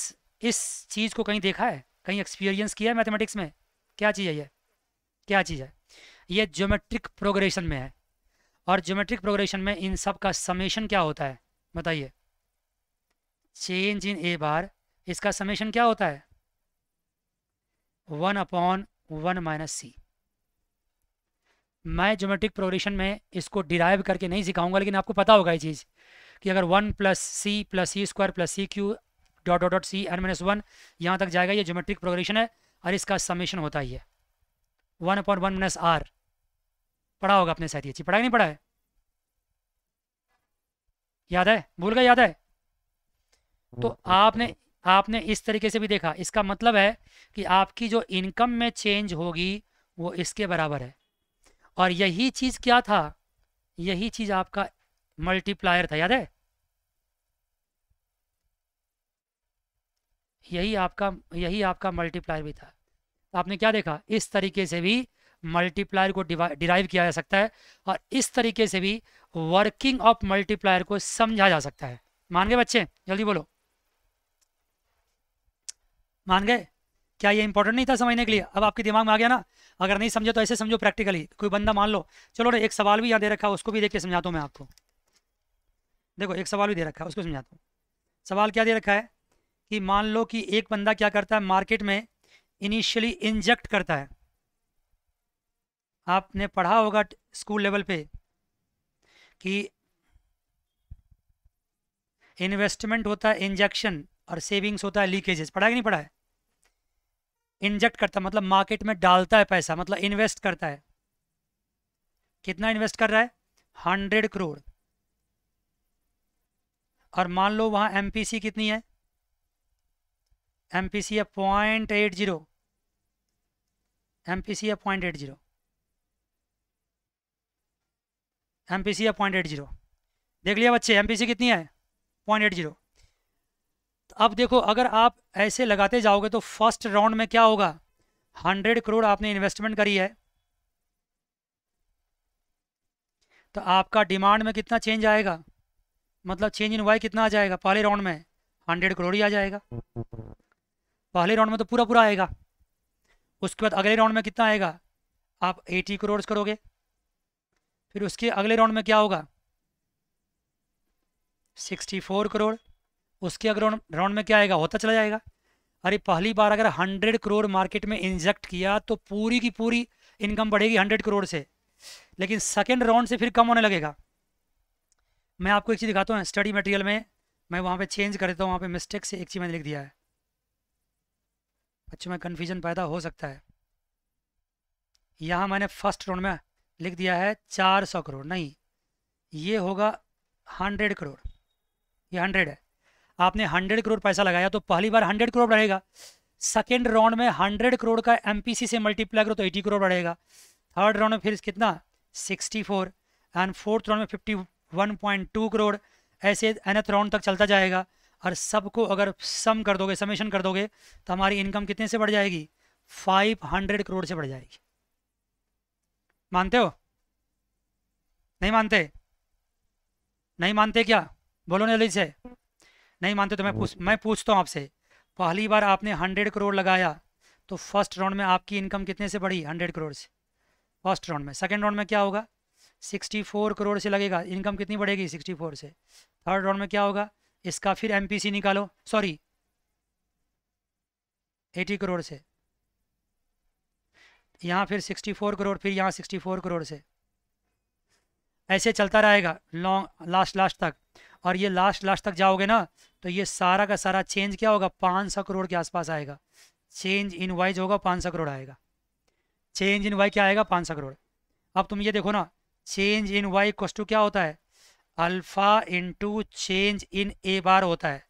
इस चीज़ को कहीं देखा है कहीं एक्सपीरियंस किया है मैथमेटिक्स में क्या चीज़ है ये क्या चीज़ है ये ज्योमेट्रिक प्रोग्रेशन में है और ज्योमेट्रिक प्रोग्रेशन में इन सब का समेशन क्या होता है बताइए चेंज इन ए बार इसका समेशन क्या होता है one upon one minus C मैं ज्योमेट्रिक प्रोग्रेशन में इसको डिराइव करके नहीं सिखाऊंगा लेकिन आपको पता होगा ये चीज़ कि अगर one plus C plus C square plus C cube dot dot dot C N minus one यहां तक जाएगा ये ज्योमेट्रिक प्रोग्रेशन है और इसका समेशन होता ही है one upon one minus R पढ़ा होगा अपने साथ ये चीज पढ़ा नहीं पढ़ा है याद है भूल गए याद है तो हम्म। आपने आपने इस तरीके से भी देखा इसका मतलब है कि आपकी जो इनकम में चेंज होगी वो इसके बराबर है और यही चीज़ क्या था यही चीज़ आपका मल्टीप्लायर था याद है यही आपका यही आपका मल्टीप्लायर भी था तो आपने क्या देखा इस तरीके से भी मल्टीप्लायर को डिराइव किया जा सकता है और इस तरीके से भी वर्किंग ऑफ मल्टीप्लायर को समझा जा सकता है मान गए बच्चे जल्दी बोलो मान गए क्या ये इंपॉर्टेंट नहीं था समझने के लिए अब आपके दिमाग में आ गया ना अगर नहीं समझो तो ऐसे समझो प्रैक्टिकली कोई बंदा मान लो चलो ना एक सवाल भी यहाँ दे रखा है उसको भी देख के समझाता हूँ मैं आपको देखो एक सवाल भी दे रखा है उसको समझाता हूँ सवाल क्या दे रखा है कि मान लो कि एक बंदा क्या करता है मार्केट में इनिशियली इंजेक्ट करता है आपने पढ़ा होगा स्कूल लेवल पे कि इन्वेस्टमेंट होता है इंजेक्शन और सेविंग्स होता है लीकेजेस पढ़ा कि नहीं पढ़ा है इंजेक्ट करता मतलब मार्केट में डालता है पैसा मतलब इन्वेस्ट करता है कितना इन्वेस्ट कर रहा है हंड्रेड करोड़ और मान लो वहां एमपीसी कितनी है एमपीसी है पॉइंट एट जीरो एमपीसी है पॉइंट एट जीरो एमपीसी है पॉइंट एट जीरो देख लिया बच्चे एमपीसी कितनी है पॉइंट एट जीरो अब देखो अगर आप ऐसे लगाते जाओगे तो फर्स्ट राउंड में क्या होगा हंड्रेड करोड़ आपने इन्वेस्टमेंट करी है तो आपका डिमांड में कितना चेंज आएगा मतलब चेंज इन वाई कितना आ जाएगा पहले राउंड में हंड्रेड करोड़ ही आ जाएगा पहले राउंड में तो पूरा पूरा आएगा उसके बाद अगले राउंड में कितना आएगा आप एटी करोड़ करोगे फिर उसके अगले राउंड में क्या होगा सिक्सटी फोर करोड़ उसके अगर राउंड में क्या आएगा होता चला जाएगा अरे पहली बार अगर हंड्रेड करोड़ मार्केट में इंजेक्ट किया तो पूरी की पूरी इनकम बढ़ेगी हंड्रेड करोड़ से लेकिन सेकेंड राउंड से फिर कम होने लगेगा मैं आपको एक चीज़ दिखाता हूँ स्टडी मटेरियल में मैं वहाँ पे चेंज कर देता हूँ वहाँ पे मिस्टेक से एक चीज़ मैंने लिख दिया है बच्चों में कन्फ्यूजन पैदा हो सकता है यहाँ मैंने फर्स्ट राउंड में लिख दिया है चार सौ करोड़ नहीं ये होगा हंड्रेड करोड़ ये हंड्रेड है आपने हंड्रेड करोड़ पैसा लगाया तो पहली बार हंड्रेड करोड़ बढ़ेगा सेकेंड राउंड में हंड्रेड करोड़ का एम से मल्टीप्लाई करो तो एटी करोड़ बढ़ेगा थर्ड राउंड में फिर कितना sixty four and fourth round में fifty one point two crore ऐसे अनथ राउंड तक चलता जाएगा और सबको अगर सम कर दोगे समेशन कर दोगे तो हमारी इनकम कितने से बढ़ जाएगी फाइव हंड्रेड करोड़ से बढ़ जाएगी मानते हो नहीं मानते नहीं मानते क्या बोलो ना से नहीं मानते तो मैं पूछ मैं पूछता हूँ आपसे पहली बार आपने हंड्रेड करोड़ लगाया तो फर्स्ट राउंड में आपकी इनकम कितने से बढ़ी हंड्रेड करोड़ से फर्स्ट राउंड में सेकेंड राउंड में क्या होगा सिक्सटी फोर करोड़ से लगेगा इनकम कितनी बढ़ेगी सिक्सटी फोर से थर्ड राउंड में क्या होगा इसका फिर एम निकालो सॉरी एटी करोड़ से यहाँ फिर सिक्सटी फोर करोड़ फिर यहाँ सिक्सटी फोर करोड़ से ऐसे चलता रहेगा लॉन्ग लास्ट लास्ट तक और ये लास्ट लास्ट तक जाओगे ना तो ये सारा का सारा चेंज क्या होगा पाँच सौ करोड़ के आसपास आएगा चेंज इन वाइज होगा पाँच सौ करोड़ आएगा चेंज इन वाई क्या आएगा पाँच सौ करोड़ अब तुम ये देखो ना चेंज इन वाई कॉस्टू क्या होता है alpha into change in A bar होता है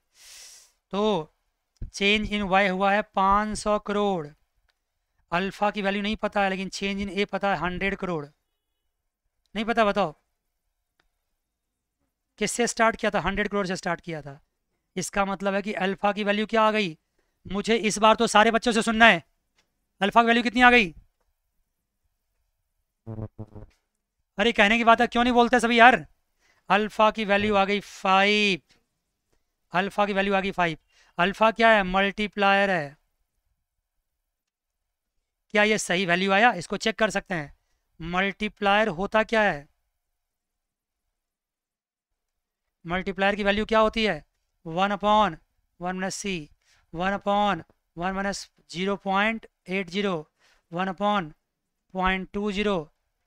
तो चेंज इन वाई हुआ है पाँच सौ करोड़ अल्फा की वैल्यू नहीं पता है लेकिन चेंज इन ए पता है हंड्रेड करोड़ नहीं पता बताओ किससे स्टार्ट किया था हंड्रेड करोड़ से स्टार्ट किया था इसका मतलब है कि अल्फ़ा की वैल्यू क्या आ गई मुझे इस बार तो सारे बच्चों से सुनना है अल्फ़ा की वैल्यू कितनी आ गई अरे कहने की बात है क्यों नहीं बोलते सभी यार अल्फ़ा की वैल्यू आ गई फाइव अल्फ़ा की वैल्यू आ गई फाइव अल्फ़ा क्या है मल्टीप्लायर है क्या ये सही वैल्यू आया इसको चेक कर सकते हैं मल्टीप्लायर होता क्या है मल्टीप्लायर की वैल्यू क्या होती है one upon one minus C one upon one minus zero point eight zero one upon point two zero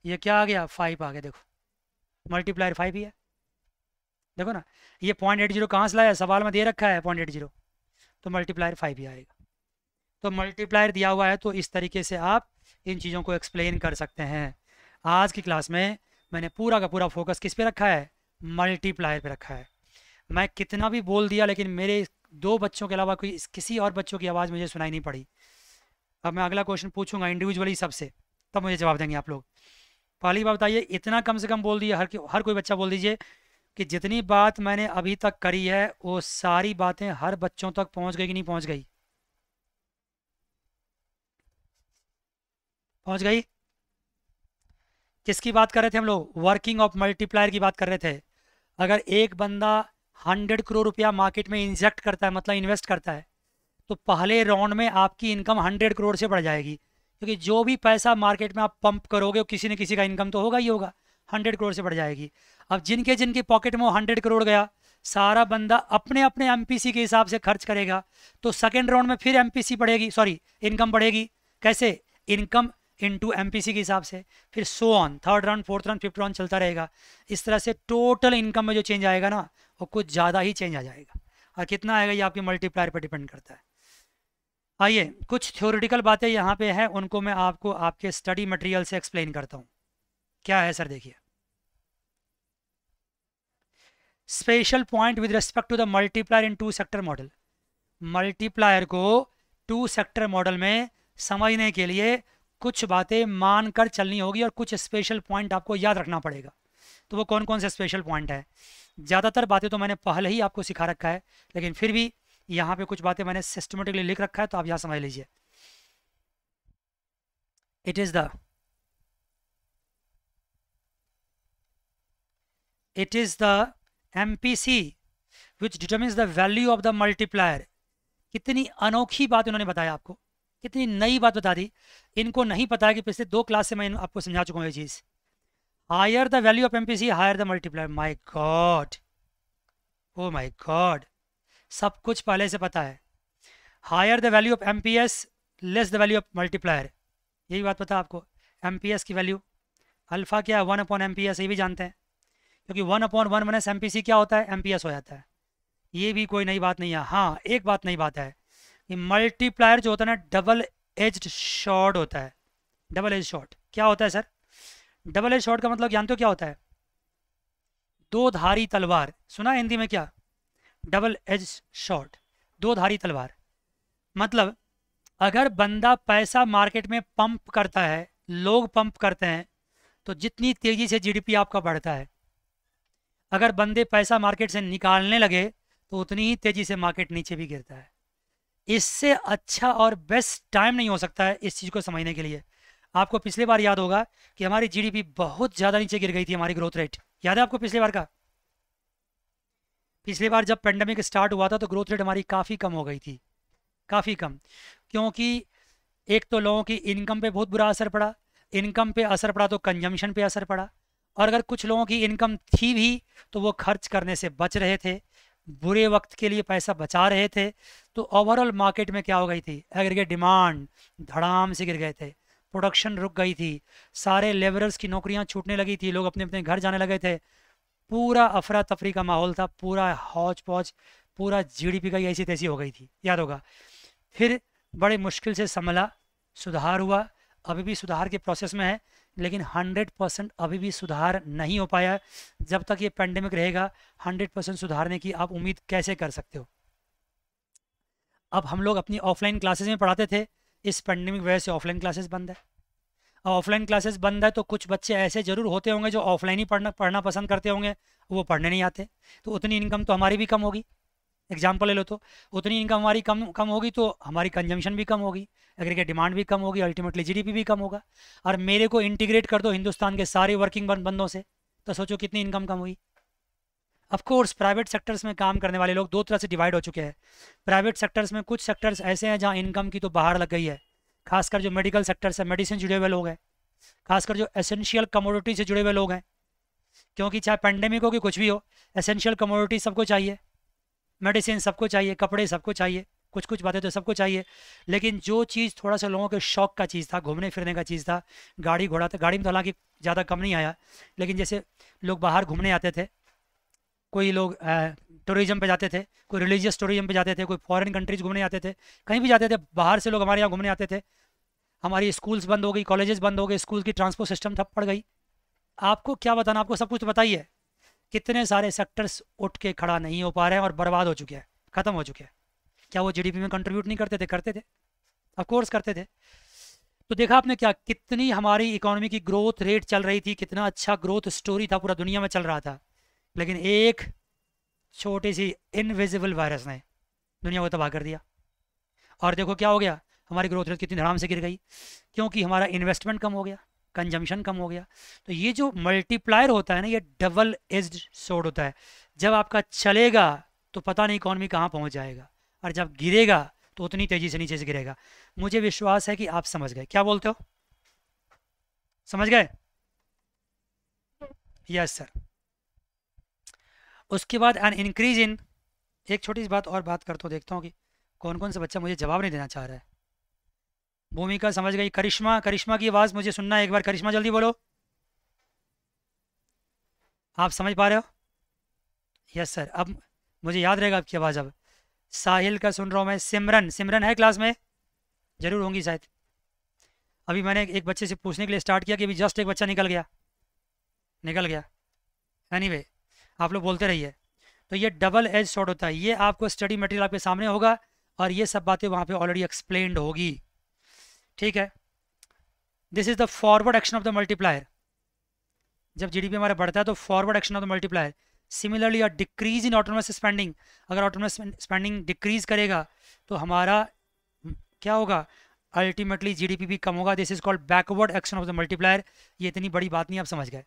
ये क्या आ गया फाइव आ गया देखो मल्टीप्लायर फाइव ही है देखो ना ये पॉइंट एट जीरो कहाँ से लाया सवाल में दे रखा है पॉइंट एट जीरो तो मल्टीप्लायर फाइव ही आएगा तो मल्टीप्लायर दिया हुआ है तो इस तरीके से आप इन चीज़ों को एक्सप्लेन कर सकते हैं आज की क्लास में मैंने पूरा का पूरा फोकस किस पे रखा है मल्टीप्लायर पे रखा है मैं कितना भी बोल दिया लेकिन मेरे दो बच्चों के अलावा कोई किसी और बच्चों की आवाज़ मुझे सुनाई नहीं पड़ी अब मैं अगला क्वेश्चन पूछूंगा इंडिविजुअली सबसे तब मुझे जवाब देंगे आप लोग पहली बात बताइए इतना कम से कम बोल दिए हर हर कोई बच्चा बोल दीजिए कि जितनी बात मैंने अभी तक करी है वो सारी बातें हर बच्चों तक पहुंच गई कि नहीं पहुंच गई पहुंच गई किसकी बात कर रहे थे हम लोग वर्किंग ऑफ मल्टीप्लायर की बात कर रहे थे अगर एक बंदा हंड्रेड करोड़ रुपया मार्केट में इंजेक्ट करता है मतलब इन्वेस्ट करता है तो पहले राउंड में आपकी इनकम हंड्रेड करोड़ से बढ़ जाएगी क्योंकि जो भी पैसा मार्केट में आप पंप करोगे वो किसी न किसी का इनकम तो होगा ही होगा हंड्रेड करोड़ से बढ़ जाएगी अब जिनके जिनके पॉकेट में वो हंड्रेड करोड़ गया सारा बंदा अपने अपने एम के हिसाब से खर्च करेगा तो सेकेंड राउंड में फिर एम बढ़ेगी सॉरी इनकम बढ़ेगी कैसे इनकम इनटू एमपीसी के हिसाब से फिर so on third round fourth round fifth round चलता रहेगा इस तरह से टोटल इनकम में जो चेंज आएगा ना और कुछ ज़्यादा ही चेंज आ जाएगा और कितना आएगा ये आपके मल्टीप्लायर पर डिपेंड करता है आइए कुछ थ्योरेटिकल बातें यहाँ पे हैं उनको मैं आपको आपके स्टडी मटेरियल से एक्सप्लेन करता हूँ क्या है सर देखिए special point with respect to the multiplier in two sector model multiplier को टू सेक्टर मॉडल में समझने के लिए कुछ बातें मानकर चलनी होगी और कुछ स्पेशल पॉइंट आपको याद रखना पड़ेगा तो वो कौन कौन से स्पेशल पॉइंट है ज़्यादातर बातें तो मैंने पहले ही आपको सिखा रखा है लेकिन फिर भी यहाँ पे कुछ बातें मैंने सिस्टमेटिकली लिख रखा है तो आप यहाँ समझ लीजिए it is the it is the M P C which determines the value of the multiplier कितनी अनोखी बात उन्होंने बताया आपको कितनी नई बात बता दी इनको नहीं पता कि पिछले दो क्लास से मैं आपको समझा चुका हूँ ये चीज़ higher the value of MPC, higher the multiplier. My God. Oh my God. सब कुछ पहले से पता है higher the value of M P S less the value of multiplier यही बात पता है आपको एम पी एस की वैल्यू अल्फा क्या है one upon M P S ये भी जानते हैं क्योंकि one upon one minus M P C क्या होता है एम पी एस हो जाता है ये भी कोई नई बात नहीं है हाँ एक बात नई बात है कि मल्टीप्लायर जो होता है ना डबल एज्ड शॉर्ट होता है डबल एज शॉर्ट क्या होता है सर डबल एज शॉर्ट का मतलब जानते हो क्या होता है दो धारी तलवार सुना हिंदी में क्या डबल एज शॉर्ट दो धारी तलवार मतलब अगर बंदा पैसा मार्केट में पंप करता है लोग पंप करते हैं तो जितनी तेजी से जीडीपी आपका बढ़ता है अगर बंदे पैसा मार्केट से निकालने लगे तो उतनी ही तेजी से मार्केट नीचे भी गिरता है इससे अच्छा और बेस्ट टाइम नहीं हो सकता है इस चीज़ को समझने के लिए आपको पिछले बार याद होगा कि हमारी जीडीपी बहुत ज़्यादा नीचे गिर गई थी हमारी ग्रोथ रेट याद है आपको पिछले बार का पिछले बार जब पेंडेमिक स्टार्ट हुआ था तो ग्रोथ रेट हमारी काफ़ी कम हो गई थी काफ़ी कम क्योंकि एक तो लोगों की इनकम पे बहुत बुरा असर पड़ा इनकम पे असर पड़ा तो कंजम्पशन पे असर पड़ा और अगर कुछ लोगों की इनकम थी भी तो वो खर्च करने से बच रहे थे बुरे वक्त के लिए पैसा बचा रहे थे तो ओवरऑल मार्केट में क्या हो गई थी एग्रीगेट डिमांड धड़ाम से गिर गए थे प्रोडक्शन रुक गई थी सारे लेबरर्स की नौकरियां छूटने लगी थी लोग अपने अपने घर जाने लगे थे पूरा अफरा तफरी का माहौल था पूरा हौज पौज पूरा जीडीपी का ऐसी तैसी हो गई थी याद होगा फिर बड़े मुश्किल से संभला सुधार हुआ अभी भी सुधार के प्रोसेस में है लेकिन 100 परसेंट अभी भी सुधार नहीं हो पाया जब तक ये पेंडेमिक रहेगा 100 परसेंट सुधारने की आप उम्मीद कैसे कर सकते हो अब हम लोग अपनी ऑफलाइन क्लासेस में पढ़ाते थे इस पेंडेमिक वजह से ऑफलाइन क्लासेस बंद है ऑफलाइन क्लासेस बंद है तो कुछ बच्चे ऐसे ज़रूर होते होंगे जो ऑफलाइन ही पढ़ना पढ़ना पसंद करते होंगे वो पढ़ने नहीं आते तो उतनी इनकम तो हमारी भी कम होगी एग्जाम्पल ले लो तो उतनी इनकम हमारी कम कम होगी तो हमारी कंजम्पशन भी कम होगी अगर एग्रीगेट डिमांड भी कम होगी अल्टीमेटली जीडीपी भी कम होगा और मेरे को इंटीग्रेट कर दो हिंदुस्तान के सारे वर्किंग बंदों से तो सोचो कितनी इनकम कम हुई ऑफ कोर्स प्राइवेट सेक्टर्स में काम करने वाले लोग दो तरह से डिवाइड हो चुके हैं प्राइवेट सेक्टर्स में कुछ सेक्टर्स ऐसे हैं जहाँ इनकम की तो बाहर लग गई है खासकर जो मेडिकल सेक्टर्स है मेडिसिन जुड़े हुए लोग हैं खासकर जो एसेंशियल कमोडिटी से जुड़े हुए लोग हैं क्योंकि चाहे पेंडेमिक हो कि कुछ भी हो एसेंशियल कमोडिटी सबको चाहिए मेडिसिन सबको चाहिए कपड़े सबको चाहिए कुछ कुछ बातें तो सबको चाहिए लेकिन जो चीज़ थोड़ा सा लोगों के शौक का चीज़ था घूमने फिरने का चीज़ था गाड़ी घोड़ा था गाड़ी में तो हालांकि ज़्यादा कम नहीं आया लेकिन जैसे लोग बाहर घूमने आते थे कोई लोग टूरिज्म पे जाते थे कोई रिलीजियस टूरिज्म पे जाते थे कोई फॉरेन कंट्रीज घूमने जाते थे कहीं भी जाते थे बाहर से लोग हमारे यहाँ घूमने आते थे हमारी स्कूल्स बंद हो गई कॉलेजेस बंद हो गए स्कूल की ट्रांसपोर्ट सिस्टम ठप पड़ गई आपको क्या बताना आपको सब कुछ बताइए कितने सारे सेक्टर्स उठ के खड़ा नहीं हो पा रहे हैं और बर्बाद हो चुके हैं ख़त्म हो चुके हैं क्या वो जी में कंट्रीब्यूट नहीं करते थे करते थे अफकोर्स करते थे तो देखा आपने क्या कितनी हमारी इकोनॉमी की ग्रोथ रेट चल रही थी कितना अच्छा ग्रोथ स्टोरी था पूरा दुनिया में चल रहा था लेकिन एक छोटी सी इनविजिबल वायरस ने दुनिया को तबाह कर दिया और देखो क्या हो गया हमारी ग्रोथ रेट कितनी धड़ाम से गिर गई क्योंकि हमारा इन्वेस्टमेंट कम हो गया कंजम्पशन कम हो गया तो ये जो मल्टीप्लायर होता है ना ये डबल एज शोड होता है जब आपका चलेगा तो पता नहीं इकॉनमी कहाँ पहुँच जाएगा और जब गिरेगा तो उतनी तेज़ी से नीचे से गिरेगा मुझे विश्वास है कि आप समझ गए क्या बोलते हो समझ गए यस सर उसके बाद एन इंक्रीज इन एक छोटी सी बात और बात करता हूँ देखता हूँ कि कौन कौन सा बच्चा मुझे जवाब नहीं देना चाह रहा है भूमिका समझ गई करिश्मा करिश्मा की आवाज़ मुझे सुनना है एक बार करिश्मा जल्दी बोलो आप समझ पा रहे हो यस सर अब मुझे याद रहेगा आपकी आवाज़ अब साहिल का सुन रहा हूँ मैं सिमरन सिमरन है क्लास में ज़रूर होंगी शायद अभी मैंने एक बच्चे से पूछने के लिए स्टार्ट किया कि अभी जस्ट एक बच्चा निकल गया निकल गया एनी anyway, आप लोग बोलते रहिए तो ये डबल एज शॉर्ट होता है ये आपको स्टडी मटेरियल आपके सामने होगा और ये सब बातें वहाँ पे ऑलरेडी एक्सप्लेन्ड होगी ठीक है this is the forward action of the multiplier जब जीडीपी हमारा बढ़ता है तो forward action of the multiplier similarly और डिक्रीज इन ऑटोनमस स्पेंडिंग अगर ऑटोनमस स्पेंडिंग डिक्रीज करेगा तो हमारा हम्म, क्या होगा अल्टीमेटली जीडीपी भी कम होगा this is called backward action of the multiplier ये इतनी बड़ी बात नहीं आप समझ गए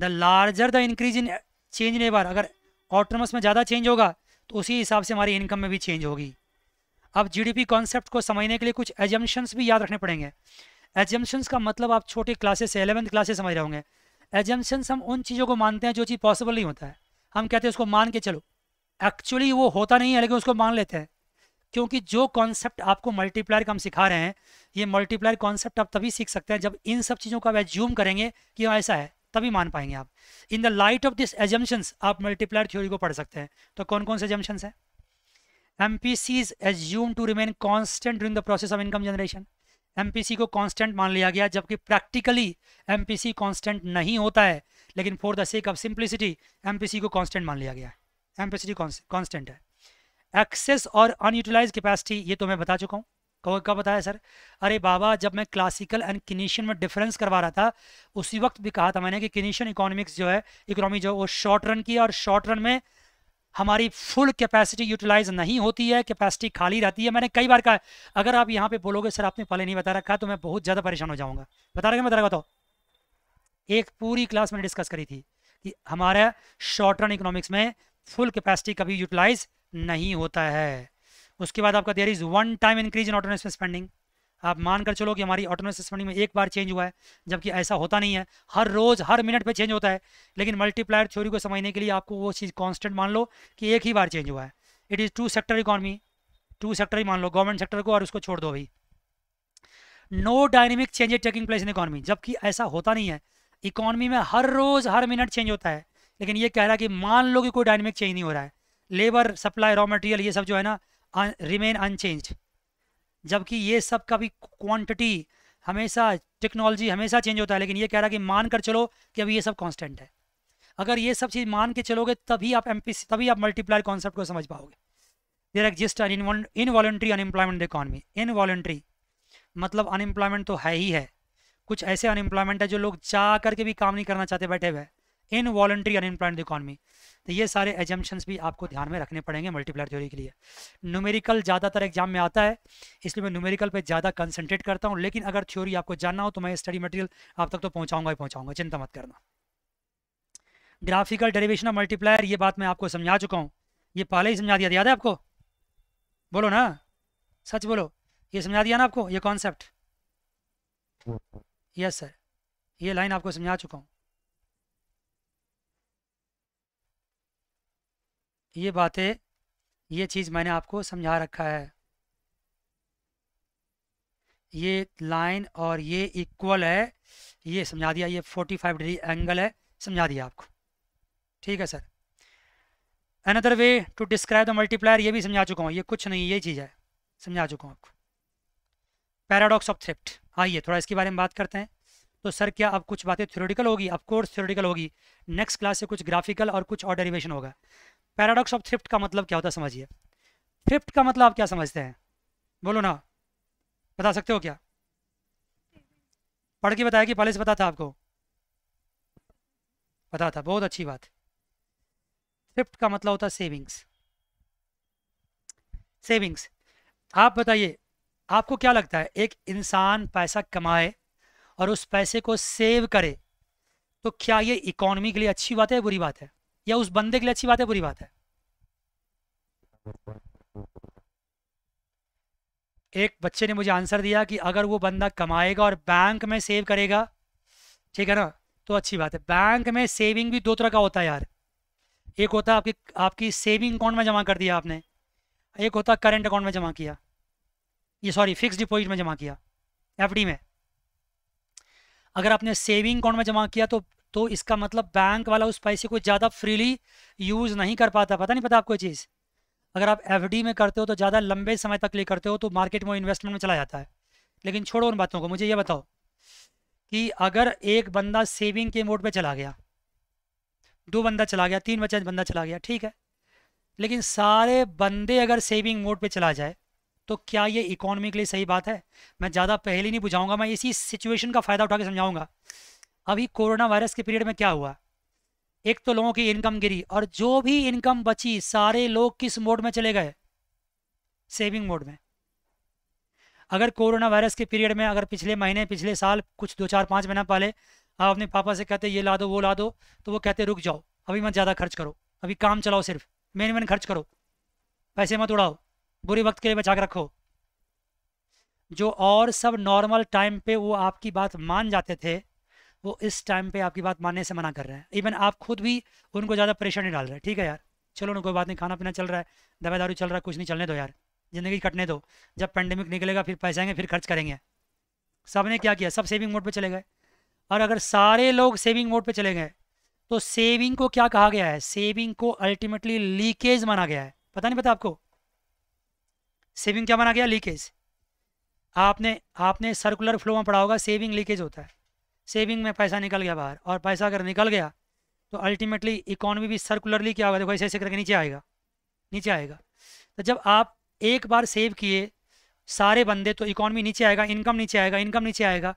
the larger the increase in change नहीं बार अगर ऑटोनमस में ज़्यादा चेंज होगा तो उसी हिसाब से हमारी इनकम में भी चेंज होगी अब जीडीपी कॉन्सेप्ट को समझने के लिए कुछ एजम्पन्स भी याद रखने पड़ेंगे एजम्पन्स का मतलब आप छोटे क्लासेस से एलेवंथ क्लासेस समझ रहे होंगे एजम्पन्स हम उन चीज़ों को मानते हैं जो चीज़ पॉसिबल नहीं होता है हम कहते हैं उसको मान के चलो एक्चुअली वो होता नहीं है लेकिन उसको मान लेते हैं क्योंकि जो कॉन्सेप्ट आपको मल्टीप्लायर का हम सिखा रहे हैं ये मल्टीप्लायर कॉन्सेप्ट आप तभी सीख सकते हैं जब इन सब चीज़ों का आप एज्यूम करेंगे कि हाँ, ऐसा है तभी मान पाएंगे आप in the light of this assumptions आप मल्टीप्लायर थ्योरी को पढ़ सकते हैं तो कौन कौन से एजम्पन्स हैं M P C is assume to remain constant during the process of income generation M P C को कॉन्स्टेंट मान लिया गया जबकि practically M P C constant नहीं होता है लेकिन for the sake of simplicity M P C को कॉन्स्टेंट मान लिया गया है एम पी सी कॉन्स्टेंट है एक्सेस और अनयूटिलाइज कैपेसिटी ये तो मैं बता चुका हूँ कब बताया सर अरे बाबा जब मैं क्लासिकल एंड किनेशियन में डिफरेंस करवा रहा था उसी वक्त भी कहा था मैंने कि किनेशियन इकोनॉमिक्स जो है इकोनॉमी जो वो शॉर्ट रन की और शॉर्ट रन में हमारी फुल कैपेसिटी यूटिलाइज नहीं होती है कैपेसिटी खाली रहती है मैंने कई बार कहा अगर आप यहाँ पे बोलोगे सर आपने पहले नहीं बता रखा तो मैं बहुत ज़्यादा परेशान हो जाऊँगा बता रहा बता रहा बताओ एक पूरी क्लास मैंने डिस्कस करी थी कि हमारा शॉर्ट रन इकोनॉमिक्स में फुल कैपेसिटी कभी यूटिलाइज नहीं होता है उसके बाद आपका there is one time increase in autonomous spending आप मान कर चलो कि हमारी ऑटोनोमस स्पेंडिंग में एक बार चेंज हुआ है जबकि ऐसा होता नहीं है हर रोज हर मिनट पे चेंज होता है लेकिन मल्टीप्लायर थ्योरी को समझने के लिए आपको वो चीज़ कॉन्स्टेंट मान लो कि एक ही बार चेंज हुआ है it is two sector economy two sector ही मान लो गवर्नमेंट सेक्टर को और उसको छोड़ दो भाई no dynamic changes taking place in economy जबकि ऐसा होता नहीं है इकॉनमी में हर रोज़ हर मिनट चेंज होता है लेकिन ये कह रहा है कि मान लो कि कोई डायनेमिक चेंज नहीं हो रहा है लेबर सप्लाई रॉ मटेरियल ये सब जो है ना रिमेन अनचेंज जबकि ये सब का भी क्वांटिटी हमेशा टेक्नोलॉजी हमेशा चेंज होता है लेकिन ये कह रहा है कि मान कर चलो कि अभी ये सब कांस्टेंट है अगर ये सब चीज़ मान के चलोगे तभी आप एम तभी आप मल्टीप्लायर कॉन्सेप्ट को समझ पाओगे there exist an involuntary unemployment economy involuntary मतलब अनएम्प्लॉयमेंट तो है ही है कुछ ऐसे अनएम्प्लॉयमेंट है जो लोग जा करके भी काम नहीं करना चाहते बैठे हुए इन वॉलेंट्री अनएम्प्लॉयमेंट इकॉनमी तो ये सारे एजम्पन्स भी आपको ध्यान में रखने पड़ेंगे मल्टीप्लायर थ्योरी के लिए न्यूमेरिकल ज़्यादातर एग्जाम में आता है इसलिए मैं न्यूमेरिकल पे ज़्यादा कंसंट्रेट करता हूँ लेकिन अगर थ्योरी आपको जानना हो तो मैं स्टडी मटेरियल आप तक तो पहुँचाऊँगा ही पहुँचाऊँगा चिंता मत करना ग्राफिकल डेरिवेशन ऑफ मल्टीप्लायर ये बात मैं आपको समझा चुका हूँ ये पहले ही समझा दिया याद है आपको बोलो ना सच बोलो ये समझा दिया ना आपको ये कॉन्सेप्ट यस सर ये लाइन आपको समझा चुका हूँ ये बातें ये चीज़ मैंने आपको समझा रखा है ये लाइन और ये इक्वल है ये समझा दिया ये 45 डिग्री एंगल है समझा दिया आपको ठीक है sir another way to describe the multiplier ये भी समझा चुका हूँ ये कुछ नहीं ये चीज़ है समझा चुका हूँ आपको पैराडॉक्स ऑफ थ्रिफ्ट आइए थोड़ा इसके बारे में बात करते हैं तो सर क्या अब कुछ बातें थ्योरेटिकल होगी अब कोर्स थ्योरेटिकल होगी नेक्स्ट क्लास से कुछ ग्राफिकल और कुछ और डेरिवेशन होगा पैराडॉक्स ऑफ थ्रिफ्ट का मतलब क्या होता है समझिए थ्रिफ्ट का मतलब आप क्या समझते हैं बोलो ना बता सकते हो क्या पढ़ के बताया कि पहले से पता था आपको पता था बहुत अच्छी बात थ्रिफ्ट का मतलब होता है सेविंग्स सेविंग्स आप बताइए आपको क्या लगता है एक इंसान पैसा कमाए और उस पैसे को सेव करे तो क्या ये इकोनॉमी के लिए अच्छी बात है बुरी बात है या उस बंदे के लिए अच्छी बात है बुरी बात है एक बच्चे ने मुझे आंसर दिया कि अगर वो बंदा कमाएगा और बैंक में सेव करेगा ठीक है ना तो अच्छी बात है बैंक में सेविंग भी दो तरह का होता है यार एक होता है आपकी आपकी सेविंग अकाउंट में जमा कर दिया आपने एक होता करेंट अकाउंट में जमा किया ये सॉरी फिक्स डिपॉजिट में जमा किया एफडी में अगर आपने सेविंग अकाउंट में जमा किया तो तो इसका मतलब बैंक वाला उस पैसे को ज़्यादा फ्रीली यूज़ नहीं कर पाता पता नहीं पता आपको चीज़ अगर आप एफ में करते हो तो ज़्यादा लंबे समय तक ले करते हो तो मार्केट में इन्वेस्टमेंट में चला जाता है लेकिन छोड़ो उन बातों को मुझे ये बताओ कि अगर एक बंदा सेविंग के मोड पे चला गया दो बंदा चला गया तीन बचा बंदा चला गया ठीक है लेकिन सारे बंदे अगर सेविंग मोड पे चला जाए तो क्या ये इकोनॉमी के लिए सही बात है मैं ज़्यादा पहले नहीं बुझाऊंगा मैं इसी सिचुएशन का फ़ायदा उठा के समझाऊंगा अभी कोरोना वायरस के पीरियड में क्या हुआ एक तो लोगों की इनकम गिरी और जो भी इनकम बची सारे लोग किस मोड में चले गए सेविंग मोड में अगर कोरोना वायरस के पीरियड में अगर पिछले महीने पिछले साल कुछ दो चार पाँच महीना पहले आप अपने पापा से कहते ये ला दो वो ला दो तो वो कहते रुक जाओ अभी मत ज़्यादा खर्च करो अभी काम चलाओ सिर्फ मेन मेन खर्च करो पैसे मत उड़ाओ बुरे वक्त के लिए बचा के रखो जो और सब नॉर्मल टाइम पे वो आपकी बात मान जाते थे वो इस टाइम पे आपकी बात मानने से मना कर रहे हैं इवन आप खुद भी उनको ज़्यादा प्रेशर नहीं डाल रहे ठीक है यार चलो ना कोई बात नहीं खाना पीना चल रहा है दवा दारू चल रहा है कुछ नहीं चलने दो यार ज़िंदगी कटने दो जब पेंडेमिक निकलेगा फिर पैसे आएंगे फिर खर्च करेंगे सब ने क्या किया सब सेविंग मोड पर चले गए और अगर सारे लोग सेविंग मोड पर चले गए तो सेविंग को क्या कहा गया है सेविंग को अल्टीमेटली लीकेज माना गया है पता नहीं पता आपको सेविंग क्या माना गया लीकेज आपने आपने सर्कुलर फ्लो में पढ़ा होगा सेविंग लीकेज होता है सेविंग में पैसा निकल गया बाहर और पैसा अगर निकल गया तो अल्टीमेटली इकोनॉमी भी सर्कुलरली क्या होगा देखो ऐसे ऐसे करके नीचे आएगा नीचे आएगा तो जब आप एक बार सेव किए सारे बंदे तो इकोनॉमी नीचे आएगा इनकम नीचे आएगा इनकम नीचे आएगा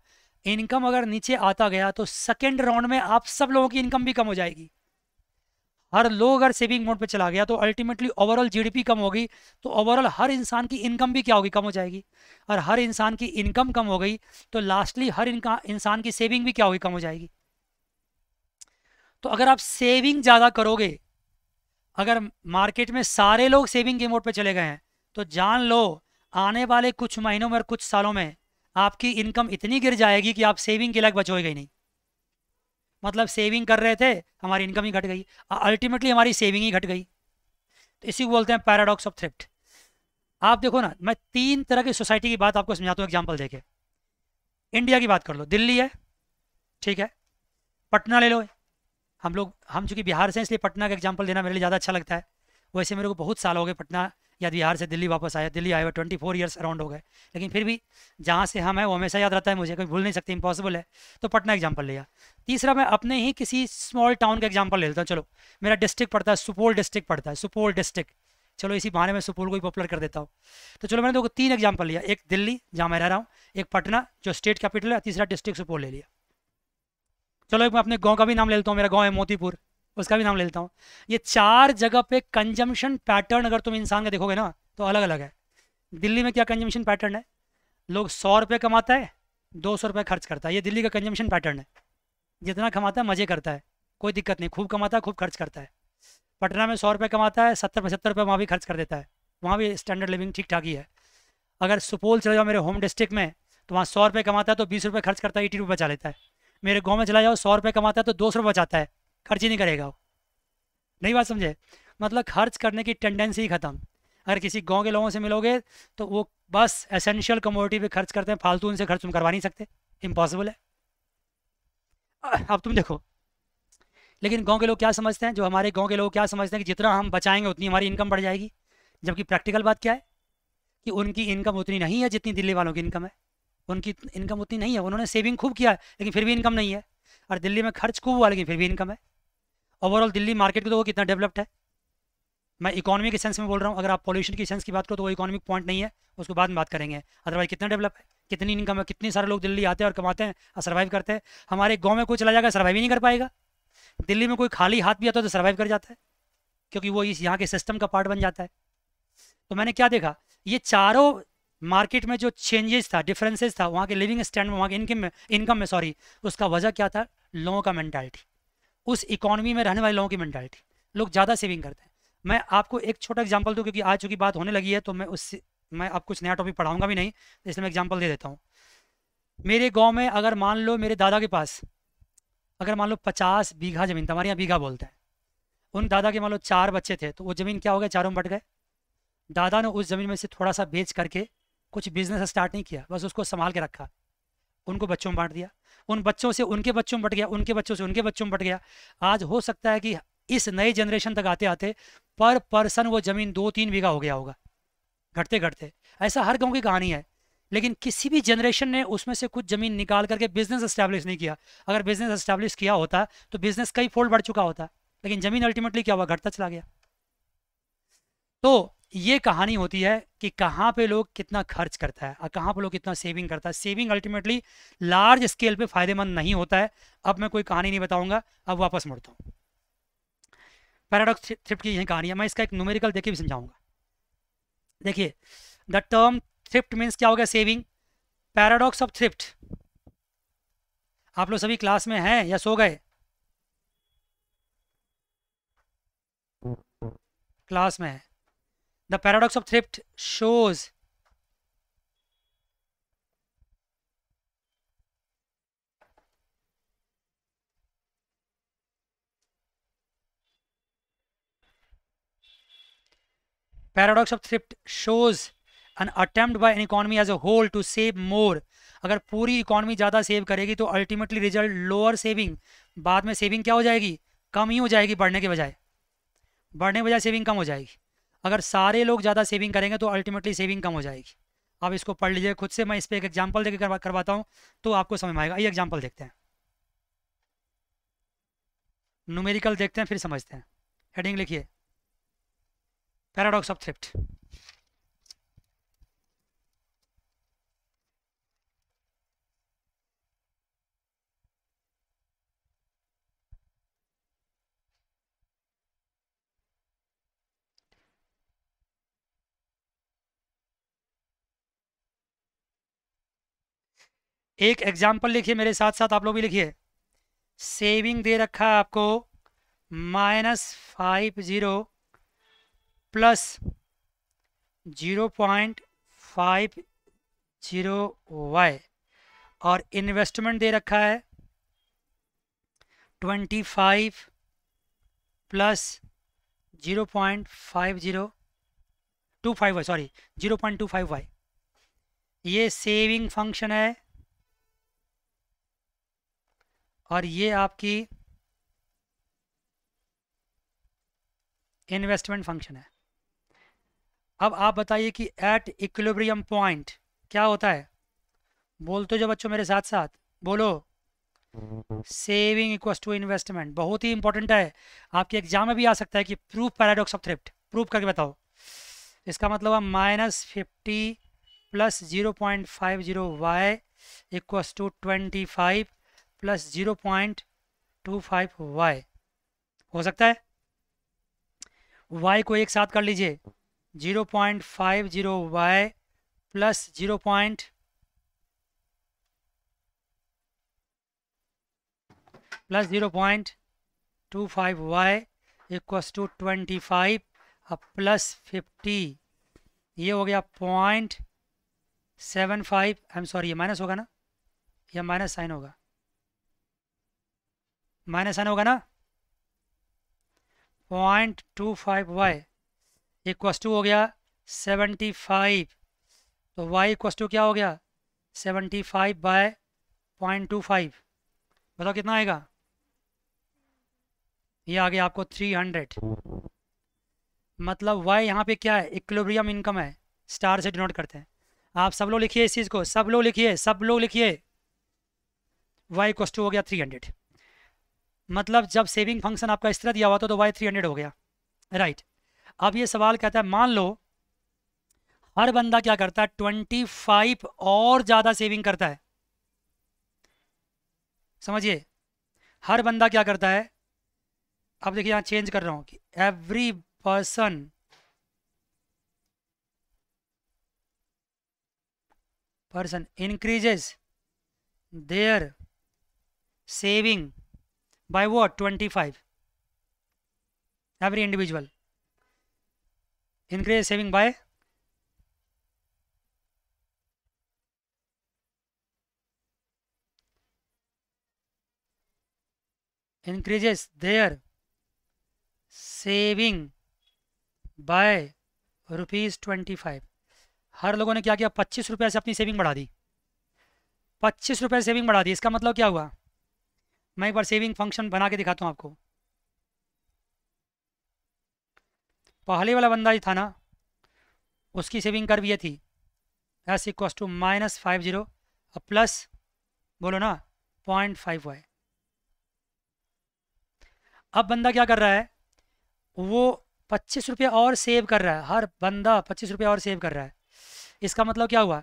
इनकम अगर नीचे आता गया तो सेकेंड राउंड में आप सब लोगों की इनकम भी कम हो जाएगी हर लोग अगर सेविंग मोड पे चला गया तो अल्टीमेटली ओवरऑल जीडीपी कम होगी तो ओवरऑल हर इंसान की इनकम भी क्या होगी कम हो जाएगी और हर इंसान की इनकम कम हो गई तो लास्टली हर इंसान की सेविंग भी क्या होगी कम हो जाएगी तो अगर आप सेविंग ज़्यादा करोगे अगर मार्केट में सारे लोग सेविंग के मोड पर चले गए हैं तो जान लो आने वाले कुछ महीनों में और कुछ सालों में आपकी इनकम इतनी गिर जाएगी कि आप सेविंग के लग बचोगे नहीं मतलब सेविंग कर रहे थे हमारी इनकम ही घट गई अल्टीमेटली हमारी सेविंग ही घट गई तो इसी को बोलते हैं पैराडॉक्स ऑफ थ्रिफ्ट आप देखो ना मैं तीन तरह की सोसाइटी की बात आपको समझाता हूँ एग्जाम्पल देखे इंडिया की बात कर लो दिल्ली है ठीक है पटना ले लो हम लोग हम चूंकि बिहार से इसलिए पटना का एग्जाम्पल देना मेरे लिए ज़्यादा अच्छा लगता है वैसे मेरे को बहुत साल हो गए पटना या बिहार से दिल्ली वापस आया दिल्ली आए हुए ट्वेंटी फोर ईयर्स अराउंड हो गए लेकिन फिर भी जहाँ से हम हाँ हैं वो हमेशा याद रहता है मुझे कभी भूल नहीं सकते इम्पॉसिबल है तो पटना एग्जाम्पल लिया तीसरा मैं अपने ही किसी स्मॉल टाउन का एग्जाम्पल ले लेता हूँ चलो मेरा डिस्ट्रिक्ट पड़ता है सुपौल डिस्ट्रिक्ट पड़ता है सुपौल डिस्ट्रिक्ट चलो इसी बहाने में सुपौल को ही पॉपुलर कर देता हूँ तो चलो मैंने देखो तीन एग्जाम्पल लिया एक दिल्ली जहाँ मैं रह रहा हूँ एक पटना जो स्टेट कैपिटल है तीसरा डिस्ट्रिक्ट सुपौल ले लिया चलो एक मैं अपने गाँव का भी नाम ले लेता हूँ मेरा गाँव है मोतीपुर उसका भी नाम ले लेता हूँ ये चार जगह पे कंजम्पशन पैटर्न अगर तुम इंसान का देखोगे ना तो अलग अलग है दिल्ली में क्या कंजम्पशन पैटर्न है लोग सौ रुपये कमाता है दो सौ रुपये खर्च करता है ये दिल्ली का कंजम्पशन पैटर्न है जितना कमाता है मज़े करता है कोई दिक्कत नहीं खूब कमाता है खूब खर्च करता है पटना में सौ रुपये कमाता है सत्तर पचहत्तर रुपये वहाँ भी खर्च कर देता है वहाँ भी स्टैंडर्ड लिविंग ठीक ठाक ही है अगर सुपौल चले जाओ मेरे होम डिस्ट्रिक्ट में तो वहाँ सौ रुपये कमाता है तो बीस रुपये खर्च करता है एटी रुपये बचा लेता है मेरे गाँव में चला जाओ सौ रुपये कमाता है तो दो सौ रुपये बचाता है खर्च ही नहीं करेगा नहीं बात समझे मतलब खर्च करने की टेंडेंसी ही ख़त्म अगर किसी गांव के लोगों से मिलोगे तो वो बस एसेंशियल कमोडिटी पे खर्च करते हैं फालतू उनसे खर्च तुम करवा नहीं सकते इम्पॉसिबल है अब तुम देखो लेकिन गांव के लोग क्या समझते हैं जो हमारे गांव के लोग क्या समझते हैं कि जितना हम बचाएंगे उतनी हमारी इनकम बढ़ जाएगी जबकि प्रैक्टिकल बात क्या है कि उनकी इनकम उतनी नहीं है जितनी दिल्ली वालों की इनकम है उनकी इनकम उतनी नहीं है उन्होंने सेविंग खूब किया है लेकिन फिर भी इनकम नहीं है और दिल्ली में खर्च खूब हुआ लेकिन फिर भी इनकम है ओवरऑल दिल्ली मार्केट के तो वो कितना डेवलप्ड है मैं इकोनॉमी के सेंस में बोल रहा हूँ अगर आप पॉल्यूशन की सेंस की बात करो तो वो इकोनॉमिक पॉइंट नहीं है उसको बाद में बात करेंगे अदरवाइज कितना डेवलप है कितनी इनकम है कितने सारे लोग दिल्ली आते हैं और कमाते हैं और सर्वाइव करते हैं हमारे गाँव में कोई चला जाएगा सर्वाइव ही नहीं कर पाएगा दिल्ली में कोई खाली हाथ भी आता है तो सर्वाइव कर जाता है क्योंकि वो इस यहाँ के सिस्टम का पार्ट बन जाता है तो मैंने क्या देखा ये चारों मार्केट में जो चेंजेस था डिफरेंसेस था वहाँ के लिविंग स्टैंड में वहाँ के इनकम में इनकम में सॉरी उसका वजह क्या था लोगों का मैंटेलिटी उस इकोनॉमी में रहने वाले लोगों की मैंटालिटी लोग ज़्यादा सेविंग करते हैं मैं आपको एक छोटा एग्जाम्पल दूँ क्योंकि आज चूँकि बात होने लगी है तो मैं उससे मैं आप कुछ नया टॉपिक पढ़ाऊंगा भी नहीं इसलिए मैं एग्जाम्पल दे देता हूँ मेरे गाँव में अगर मान लो मेरे दादा के पास अगर मान लो पचास बीघा जमीन था तो हमारे यहाँ बीघा बोलते हैं उन दादा के मान लो चार बच्चे थे तो वो ज़मीन क्या हो गया चारों में बट गए दादा ने उस ज़मीन में से थोड़ा सा बेच करके कुछ बिजनेस स्टार्ट नहीं किया बस उसको संभाल के रखा उनको बच्चों में बांट दिया उन बच्चों से उनके बच्चों में बट गया उनके बच्चों से उनके बच्चों में बट गया आज हो सकता है कि इस नए जनरेशन तक आते आते पर पर्सन वो जमीन दो तीन बीघा हो गया होगा घटते घटते ऐसा हर गाँव की कहानी है लेकिन किसी भी जनरेशन ने उसमें से कुछ ज़मीन निकाल करके बिजनेस इस्टेब्लिश नहीं किया अगर बिजनेस इस्टेब्लिश किया होता तो बिजनेस कई फोल्ड बढ़ चुका होता लेकिन ज़मीन अल्टीमेटली क्या हुआ घटता चला गया तो ये कहानी होती है कि कहाँ पे लोग कितना खर्च करता है और कहाँ पे लोग कितना सेविंग करता है सेविंग अल्टीमेटली लार्ज स्केल पे फायदेमंद नहीं होता है अब मैं कोई कहानी नहीं बताऊंगा अब वापस मुड़ता हूँ पैराडॉक्स थ्रिफ्ट की यही कहानी है मैं इसका एक न्यूमेरिकल देखे भी समझाऊंगा देखिए द टर्म थ्रिफ्ट मीन्स क्या हो गया सेविंग पैराडॉक्स ऑफ थ्रिफ्ट आप लोग सभी क्लास में हैं या सो गए क्लास में है The paradox of thrift shows paradox of thrift shows an attempt by an economy as a whole to save more अगर पूरी इकोनॉमी ज़्यादा सेव करेगी तो अल्टीमेटली रिजल्ट लोअर सेविंग बाद में सेविंग क्या हो जाएगी कम ही हो जाएगी बढ़ने के बजाय बढ़ने के बजाय सेविंग कम हो जाएगी अगर सारे लोग ज़्यादा सेविंग करेंगे तो अल्टीमेटली सेविंग कम हो जाएगी आप इसको पढ़ लीजिए खुद से मैं इस पर एक एग्जाम्पल देकर करवा करवाता हूँ तो आपको समझ में आएगा ये एग्जाम्पल देखते हैं न्यूमेरिकल देखते हैं फिर समझते हैं हेडिंग लिखिए पैराडॉक्स ऑफ थ्रिफ्ट एक एग्जाम्पल लिखिए मेरे साथ साथ आप लोग भी लिखिए सेविंग दे रखा है आपको minus five zero plus zero point five zero Y और इन्वेस्टमेंट दे रखा है twenty five plus zero point five zero two five Y sorry zero point two five Y ये सेविंग फंक्शन है और ये आपकी इन्वेस्टमेंट फंक्शन है अब आप बताइए कि एट इक्विलिब्रियम पॉइंट क्या होता है बोल तो जो बच्चों मेरे साथ साथ बोलो सेविंग इक्वल टू इन्वेस्टमेंट बहुत ही इंपॉर्टेंट है आपके एग्जाम में भी आ सकता है कि proof paradox of thrift proof करके बताओ इसका मतलब है minus fifty plus zero point five zero Y equal to twenty five plus zero point two five Y हो सकता है वाई को एक साथ कर लीजिए zero point five zero Y plus zero point plus zero point two five Y equals to twenty five अब plus fifty ये हो गया point seven five I am sorry ये माइनस होगा ना या माइनस साइन होगा माइनस एन होगा ना point two five Y equal to हो गया सेवेंटी फाइव तो वाई इक्व टू क्या हो गया seventy five by point two five बताओ कितना आएगा ये आ गया आपको थ्री हंड्रेड मतलब वाई यहाँ पे क्या है इक्लोब्रियम इनकम है स्टार से डिनोट करते हैं आप सब लोग लिखिए इस चीज़ को सब लोग लिखिए सब लोग लिखिए वाई टू हो गया थ्री हंड्रेड मतलब जब सेविंग फंक्शन आपका इस तरह दिया हुआ था तो वाई थ्री हंड्रेड हो गया राइट अब ये सवाल कहता है मान लो हर बंदा क्या करता है ट्वेंटी फाइव और ज़्यादा सेविंग करता है समझिए हर बंदा क्या करता है अब देखिए यहां चेंज कर रहा हूं कि every person person increases their saving by वो twenty five every individual increase saving by increases their saving by rupees twenty five हर लोगों ने क्या किया पच्चीस रुपये से अपनी सेविंग बढ़ा दी पच्चीस रुपये सेविंग बढ़ा दी इसका मतलब क्या हुआ मैं एक बार सेविंग फंक्शन बना के दिखाता हूँ आपको पहले वाला बंदा ही था ना उसकी सेविंग कर्व ये थी S equal to minus five zero और प्लस बोलो ना पॉइंट फाइव वाई अब बंदा क्या कर रहा है वो पच्चीस रुपये और सेव कर रहा है हर बंदा पच्चीस रुपये और सेव कर रहा है इसका मतलब क्या हुआ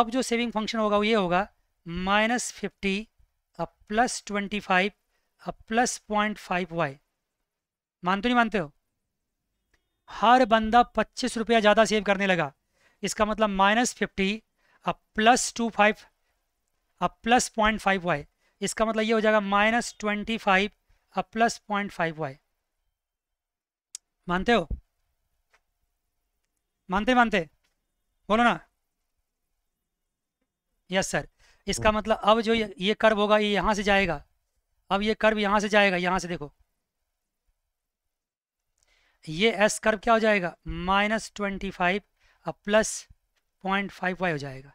अब जो सेविंग फंक्शन होगा वो ये होगा माइनस फिफ्टी अब प्लस ट्वेंटी फाइव अब प्लस पॉइंट फाइव वाई मानते नहीं मानते हो हर बंदा पच्चीस रुपया ज़्यादा सेव करने लगा इसका मतलब माइनस फिफ्टी अब प्लस टू फाइव अब प्लस पॉइंट फाइव वाई इसका मतलब ये हो जाएगा माइनस ट्वेंटी फाइव अब प्लस पॉइंट फाइव वाई मानते हो मानते मानते बोलो ना यस सर इसका मतलब अब जो ये कर्व होगा ये यहाँ से जाएगा अब ये कर्व यहाँ से जाएगा यहाँ से देखो ये एस कर्व क्या हो जाएगा माइनस ट्वेंटी फाइव अब प्लस पॉइंट फाइव वाई हो जाएगा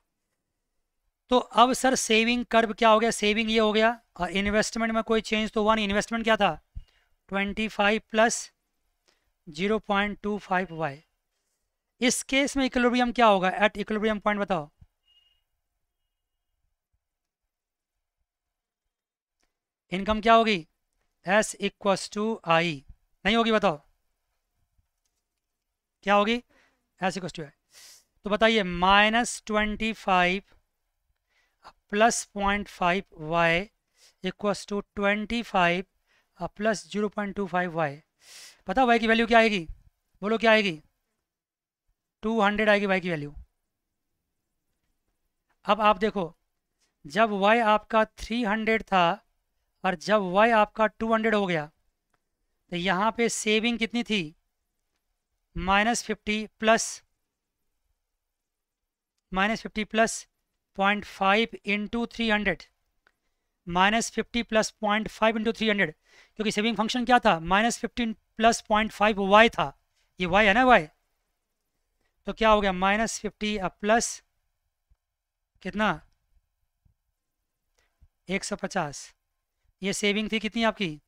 तो अब सर सेविंग कर्व क्या हो गया सेविंग ये हो गया और इन्वेस्टमेंट में कोई चेंज तो हुआ नहीं इन्वेस्टमेंट क्या था twenty five plus zero point two five Y इस केस में इक्विलिब्रियम क्या होगा एट इक्विलिब्रियम पॉइंट बताओ इनकम क्या होगी एस इक्व टू आई नहीं होगी बताओ क्या होगी एस इक्व टू आई तो बताइए minus twenty five plus point five Y equals to twenty five plus zero point two five Y बताओ वाई की वैल्यू क्या आएगी बोलो क्या आएगी टू हंड्रेड आएगी वाई की वैल्यू अब आप देखो जब वाई आपका थ्री हंड्रेड था और जब वाई आपका 200 हो गया तो यहाँ पे सेविंग कितनी थी minus fifty plus minus fifty plus point five into three hundred minus fifty plus point five into three hundred क्योंकि सेविंग फंक्शन क्या था minus fifteen plus point five Y था ये वाई है ना वाई तो क्या हो गया माइनस फिफ्टी प्लस कितना एक सौ पचास ये सेविंग थी कितनी आपकी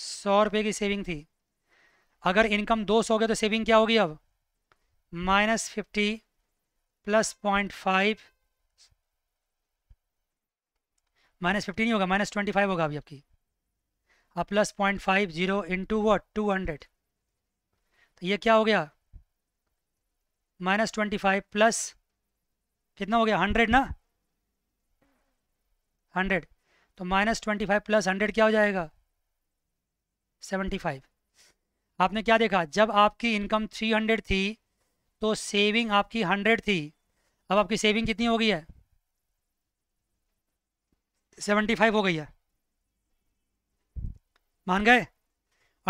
सौ रुपये की सेविंग थी अगर इनकम दो सौ हो गया तो सेविंग क्या होगी अब minus fifty plus point five minus fifty नहीं होगा माइनस ट्वेंटी फाइव होगा अभी आपकी अब plus point five zero into what two hundred तो ये क्या हो गया माइनस ट्वेंटी फाइव प्लस कितना हो गया हंड्रेड ना हंड्रेड तो minus twenty five plus hundred क्या हो जाएगा सेवेंटी फाइव आपने क्या देखा जब आपकी इनकम थ्री हंड्रेड थी तो सेविंग आपकी हंड्रेड थी अब आपकी सेविंग कितनी हो गई है सेवेंटी फाइव हो गई है मान गए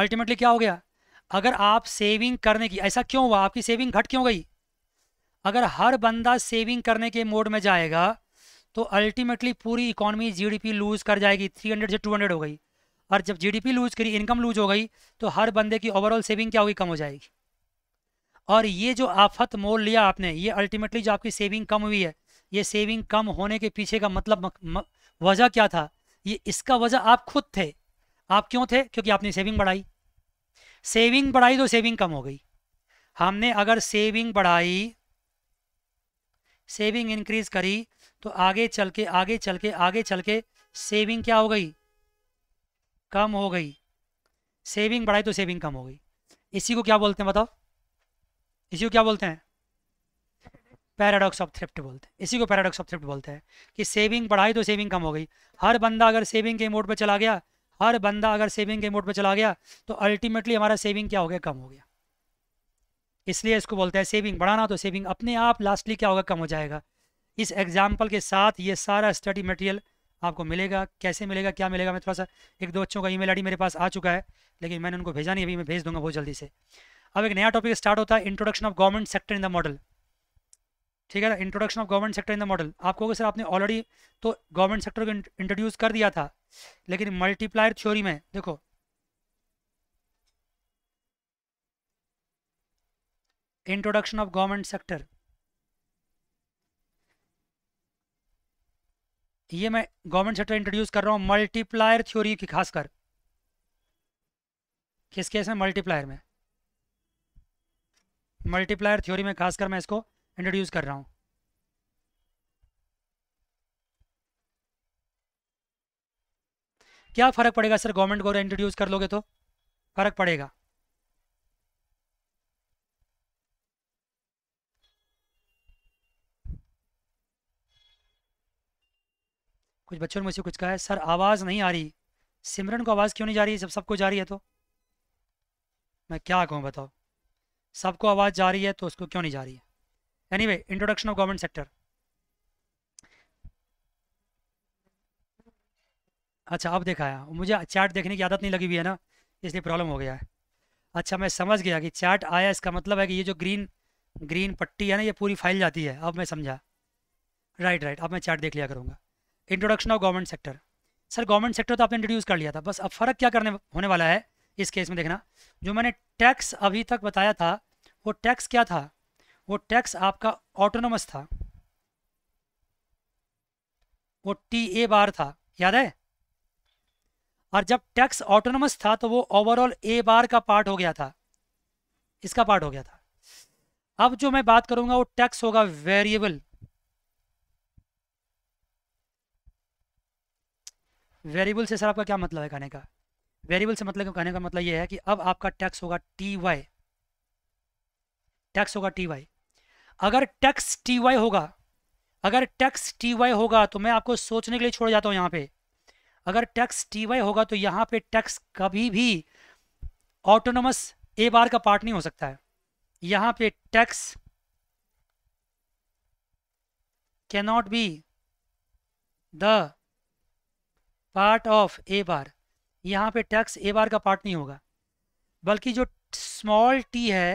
अल्टीमेटली क्या हो गया अगर आप सेविंग करने की ऐसा क्यों हुआ आपकी सेविंग घट क्यों गई अगर हर बंदा सेविंग करने के मोड में जाएगा तो अल्टीमेटली पूरी इकोनॉमी जीडीपी लूज़ कर जाएगी 300 से 200 हो गई और जब जीडीपी लूज़ करी इनकम लूज हो गई तो हर बंदे की ओवरऑल सेविंग क्या होगी कम हो जाएगी और ये जो आफत मोल लिया आपने ये अल्टीमेटली जो आपकी सेविंग कम हुई है ये सेविंग कम होने के पीछे का मतलब वजह क्या था ये इसका वजह आप खुद थे आप क्यों थे क्योंकि आपने सेविंग बढ़ाई सेविंग बढ़ाई तो सेविंग कम हो गई हमने अगर सेविंग बढ़ाई सेविंग इंक्रीज करी तो आगे चल के आगे चल के आगे चल के सेविंग क्या हो गई कम हो गई सेविंग बढ़ाई तो सेविंग कम हो गई इसी को क्या बोलते हैं बताओ इसी को क्या बोलते हैं पैराडॉक्स ऑफ थ्रिफ्ट बोलते हैं इसी को पैराडॉक्स ऑफ थ्रिफ्ट बोलते हैं कि सेविंग बढ़ाई तो सेविंग कम हो गई हर बंदा अगर सेविंग के मोड पर चला गया हर बंदा अगर सेविंग के मोड पर चला गया तो अल्टीमेटली हमारा सेविंग क्या हो गया कम हो गया इसलिए इसको बोलते हैं सेविंग बढ़ाना तो सेविंग अपने आप लास्टली क्या होगा कम हो जाएगा इस एग्जाम्पल के साथ ये सारा स्टडी मटेरियल आपको मिलेगा कैसे मिलेगा क्या मिलेगा मैं थोड़ा सा एक दो बच्चों का ईमेल आईडी मेरे पास आ चुका है लेकिन मैंने उनको भेजा नहीं अभी मैं भेज दूंगा बहुत जल्दी से अब एक नया टॉपिक स्टार्ट होता है introduction of government sector in the model ठीक है ना introduction of government sector in the model आपको सर आपने ऑलरेडी तो गवर्नमेंट सेक्टर को इंट्रोड्यूस कर दिया था लेकिन मल्टीप्लायर थ्योरी में देखो इंट्रोडक्शन ऑफ गवर्नमेंट सेक्टर ये मैं गवर्नमेंट सेक्टर इंट्रोड्यूस कर रहा हूँ मल्टीप्लायर थ्योरी की खासकर किस केस में मल्टीप्लायर में मल्टीप्लायर थ्योरी में खासकर मैं इसको इंट्रोड्यूस कर रहा हूँ क्या फ़र्क पड़ेगा सर गवर्नमेंट को इंट्रोड्यूस कर लोगे तो फ़र्क पड़ेगा कुछ बच्चों ने मुझसे कुछ कहा है सर आवाज़ नहीं आ रही सिमरन को आवाज़ क्यों नहीं जा रही है जब सबको जा रही है तो मैं क्या कहूँ बताओ सबको आवाज़ जा रही है तो उसको क्यों नहीं जा रही है anyway introduction of government sector अच्छा अब देखा है मुझे चैट देखने की आदत नहीं लगी हुई है ना इसलिए प्रॉब्लम हो गया है अच्छा मैं समझ गया कि चैट आया इसका मतलब है कि ये जो ग्रीन ग्रीन पट्टी है ना ये पूरी फाइल जाती है अब मैं समझा राइट राइट अब मैं चैट देख लिया करूँगा introduction of government sector sir government sector तो आपने इंट्रोड्यूस कर लिया था बस अब फ़र्क क्या करने होने वाला है इस केस में देखना जो मैंने टैक्स अभी तक बताया था वो टैक्स क्या था वो टैक्स आपका ऑटोनोमस था वो टी ए बार था याद है और जब टैक्स ऑटोनोमस था तो वो ओवरऑल ए बार का पार्ट हो गया था इसका पार्ट हो गया था अब जो मैं बात करूंगा वो टैक्स होगा वेरिएबल वेरिएबल से सर आपका क्या मतलब है कहने का वेरिएबल से मतलब कहने का मतलब ये है कि अब आपका टैक्स होगा टी वाई टैक्स होगा टी वाई अगर टैक्स टी वाई होगा अगर टैक्स टी वाई होगा तो मैं आपको सोचने के लिए छोड़ जाता हूँ यहाँ पे अगर टैक्स टी वाई होगा तो यहाँ पे टैक्स कभी भी ऑटोनोमस ए बार का पार्ट नहीं हो सकता है यहाँ पे tax cannot be the part of a bar यहाँ पे टैक्स ए बार का पार्ट नहीं होगा बल्कि जो स्मॉल टी है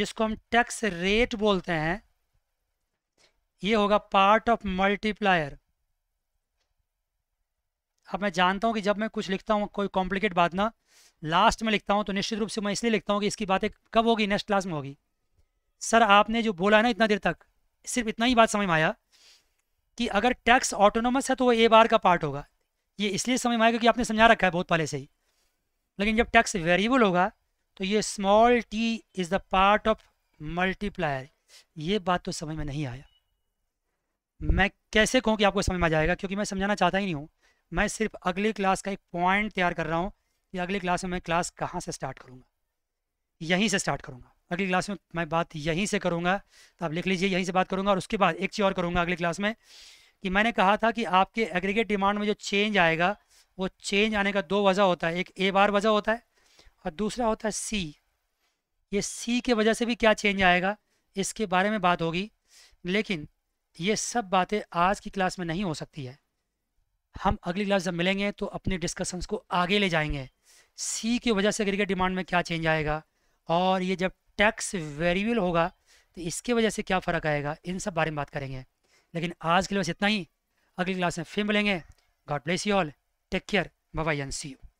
जिसको हम टैक्स रेट बोलते हैं ये होगा पार्ट ऑफ मल्टीप्लायर अब मैं जानता हूँ कि जब मैं कुछ लिखता हूँ कोई कॉम्प्लिकेट बात ना लास्ट में लिखता हूँ तो निश्चित रूप से मैं इसलिए लिखता हूँ कि इसकी बातें कब होगी नेक्स्ट क्लास में होगी सर आपने जो बोला ना इतना देर तक सिर्फ इतना ही बात समझ में आया कि अगर टैक्स ऑटोनोमस है तो वो ए बार का पार्ट होगा ये इसलिए समझ में आएगा क्योंकि आपने समझा रखा है बहुत पहले से ही लेकिन जब टैक्स वेरिएबल होगा तो ये small T is the part of multiplier ये बात तो समझ में नहीं आया मैं कैसे कहूँ कि आपको समझ में आ जाएगा क्योंकि मैं समझाना चाहता ही नहीं हूँ मैं सिर्फ अगली क्लास का एक पॉइंट तैयार कर रहा हूँ कि अगली क्लास में मैं क्लास कहाँ से स्टार्ट करूँगा यहीं से स्टार्ट करूँगा अगली क्लास में मैं बात यहीं से करूँगा तो आप लिख लीजिए यहीं से बात करूँगा और उसके बाद एक चीज़ और करूँगा अगली क्लास में कि मैंने कहा था कि आपके एग्रीगेट डिमांड में जो चेंज आएगा वो चेंज आने का दो वजह होता है एक ए बार वजह होता है और दूसरा होता है सी ये सी के वजह से भी क्या चेंज आएगा इसके बारे में बात होगी लेकिन ये सब बातें आज की क्लास में नहीं हो सकती है हम अगली क्लास जब मिलेंगे तो अपने डिस्कशंस को आगे ले जाएंगे सी की वजह से एग्रीगेट डिमांड में क्या चेंज आएगा और ये जब टैक्स वेरिएबल होगा तो इसके वजह से क्या फ़र्क आएगा इन सब बारे में बात करेंगे लेकिन आज के लिए बस इतना ही अगली क्लास में फिर मिलेंगे God bless you all take care bye and see you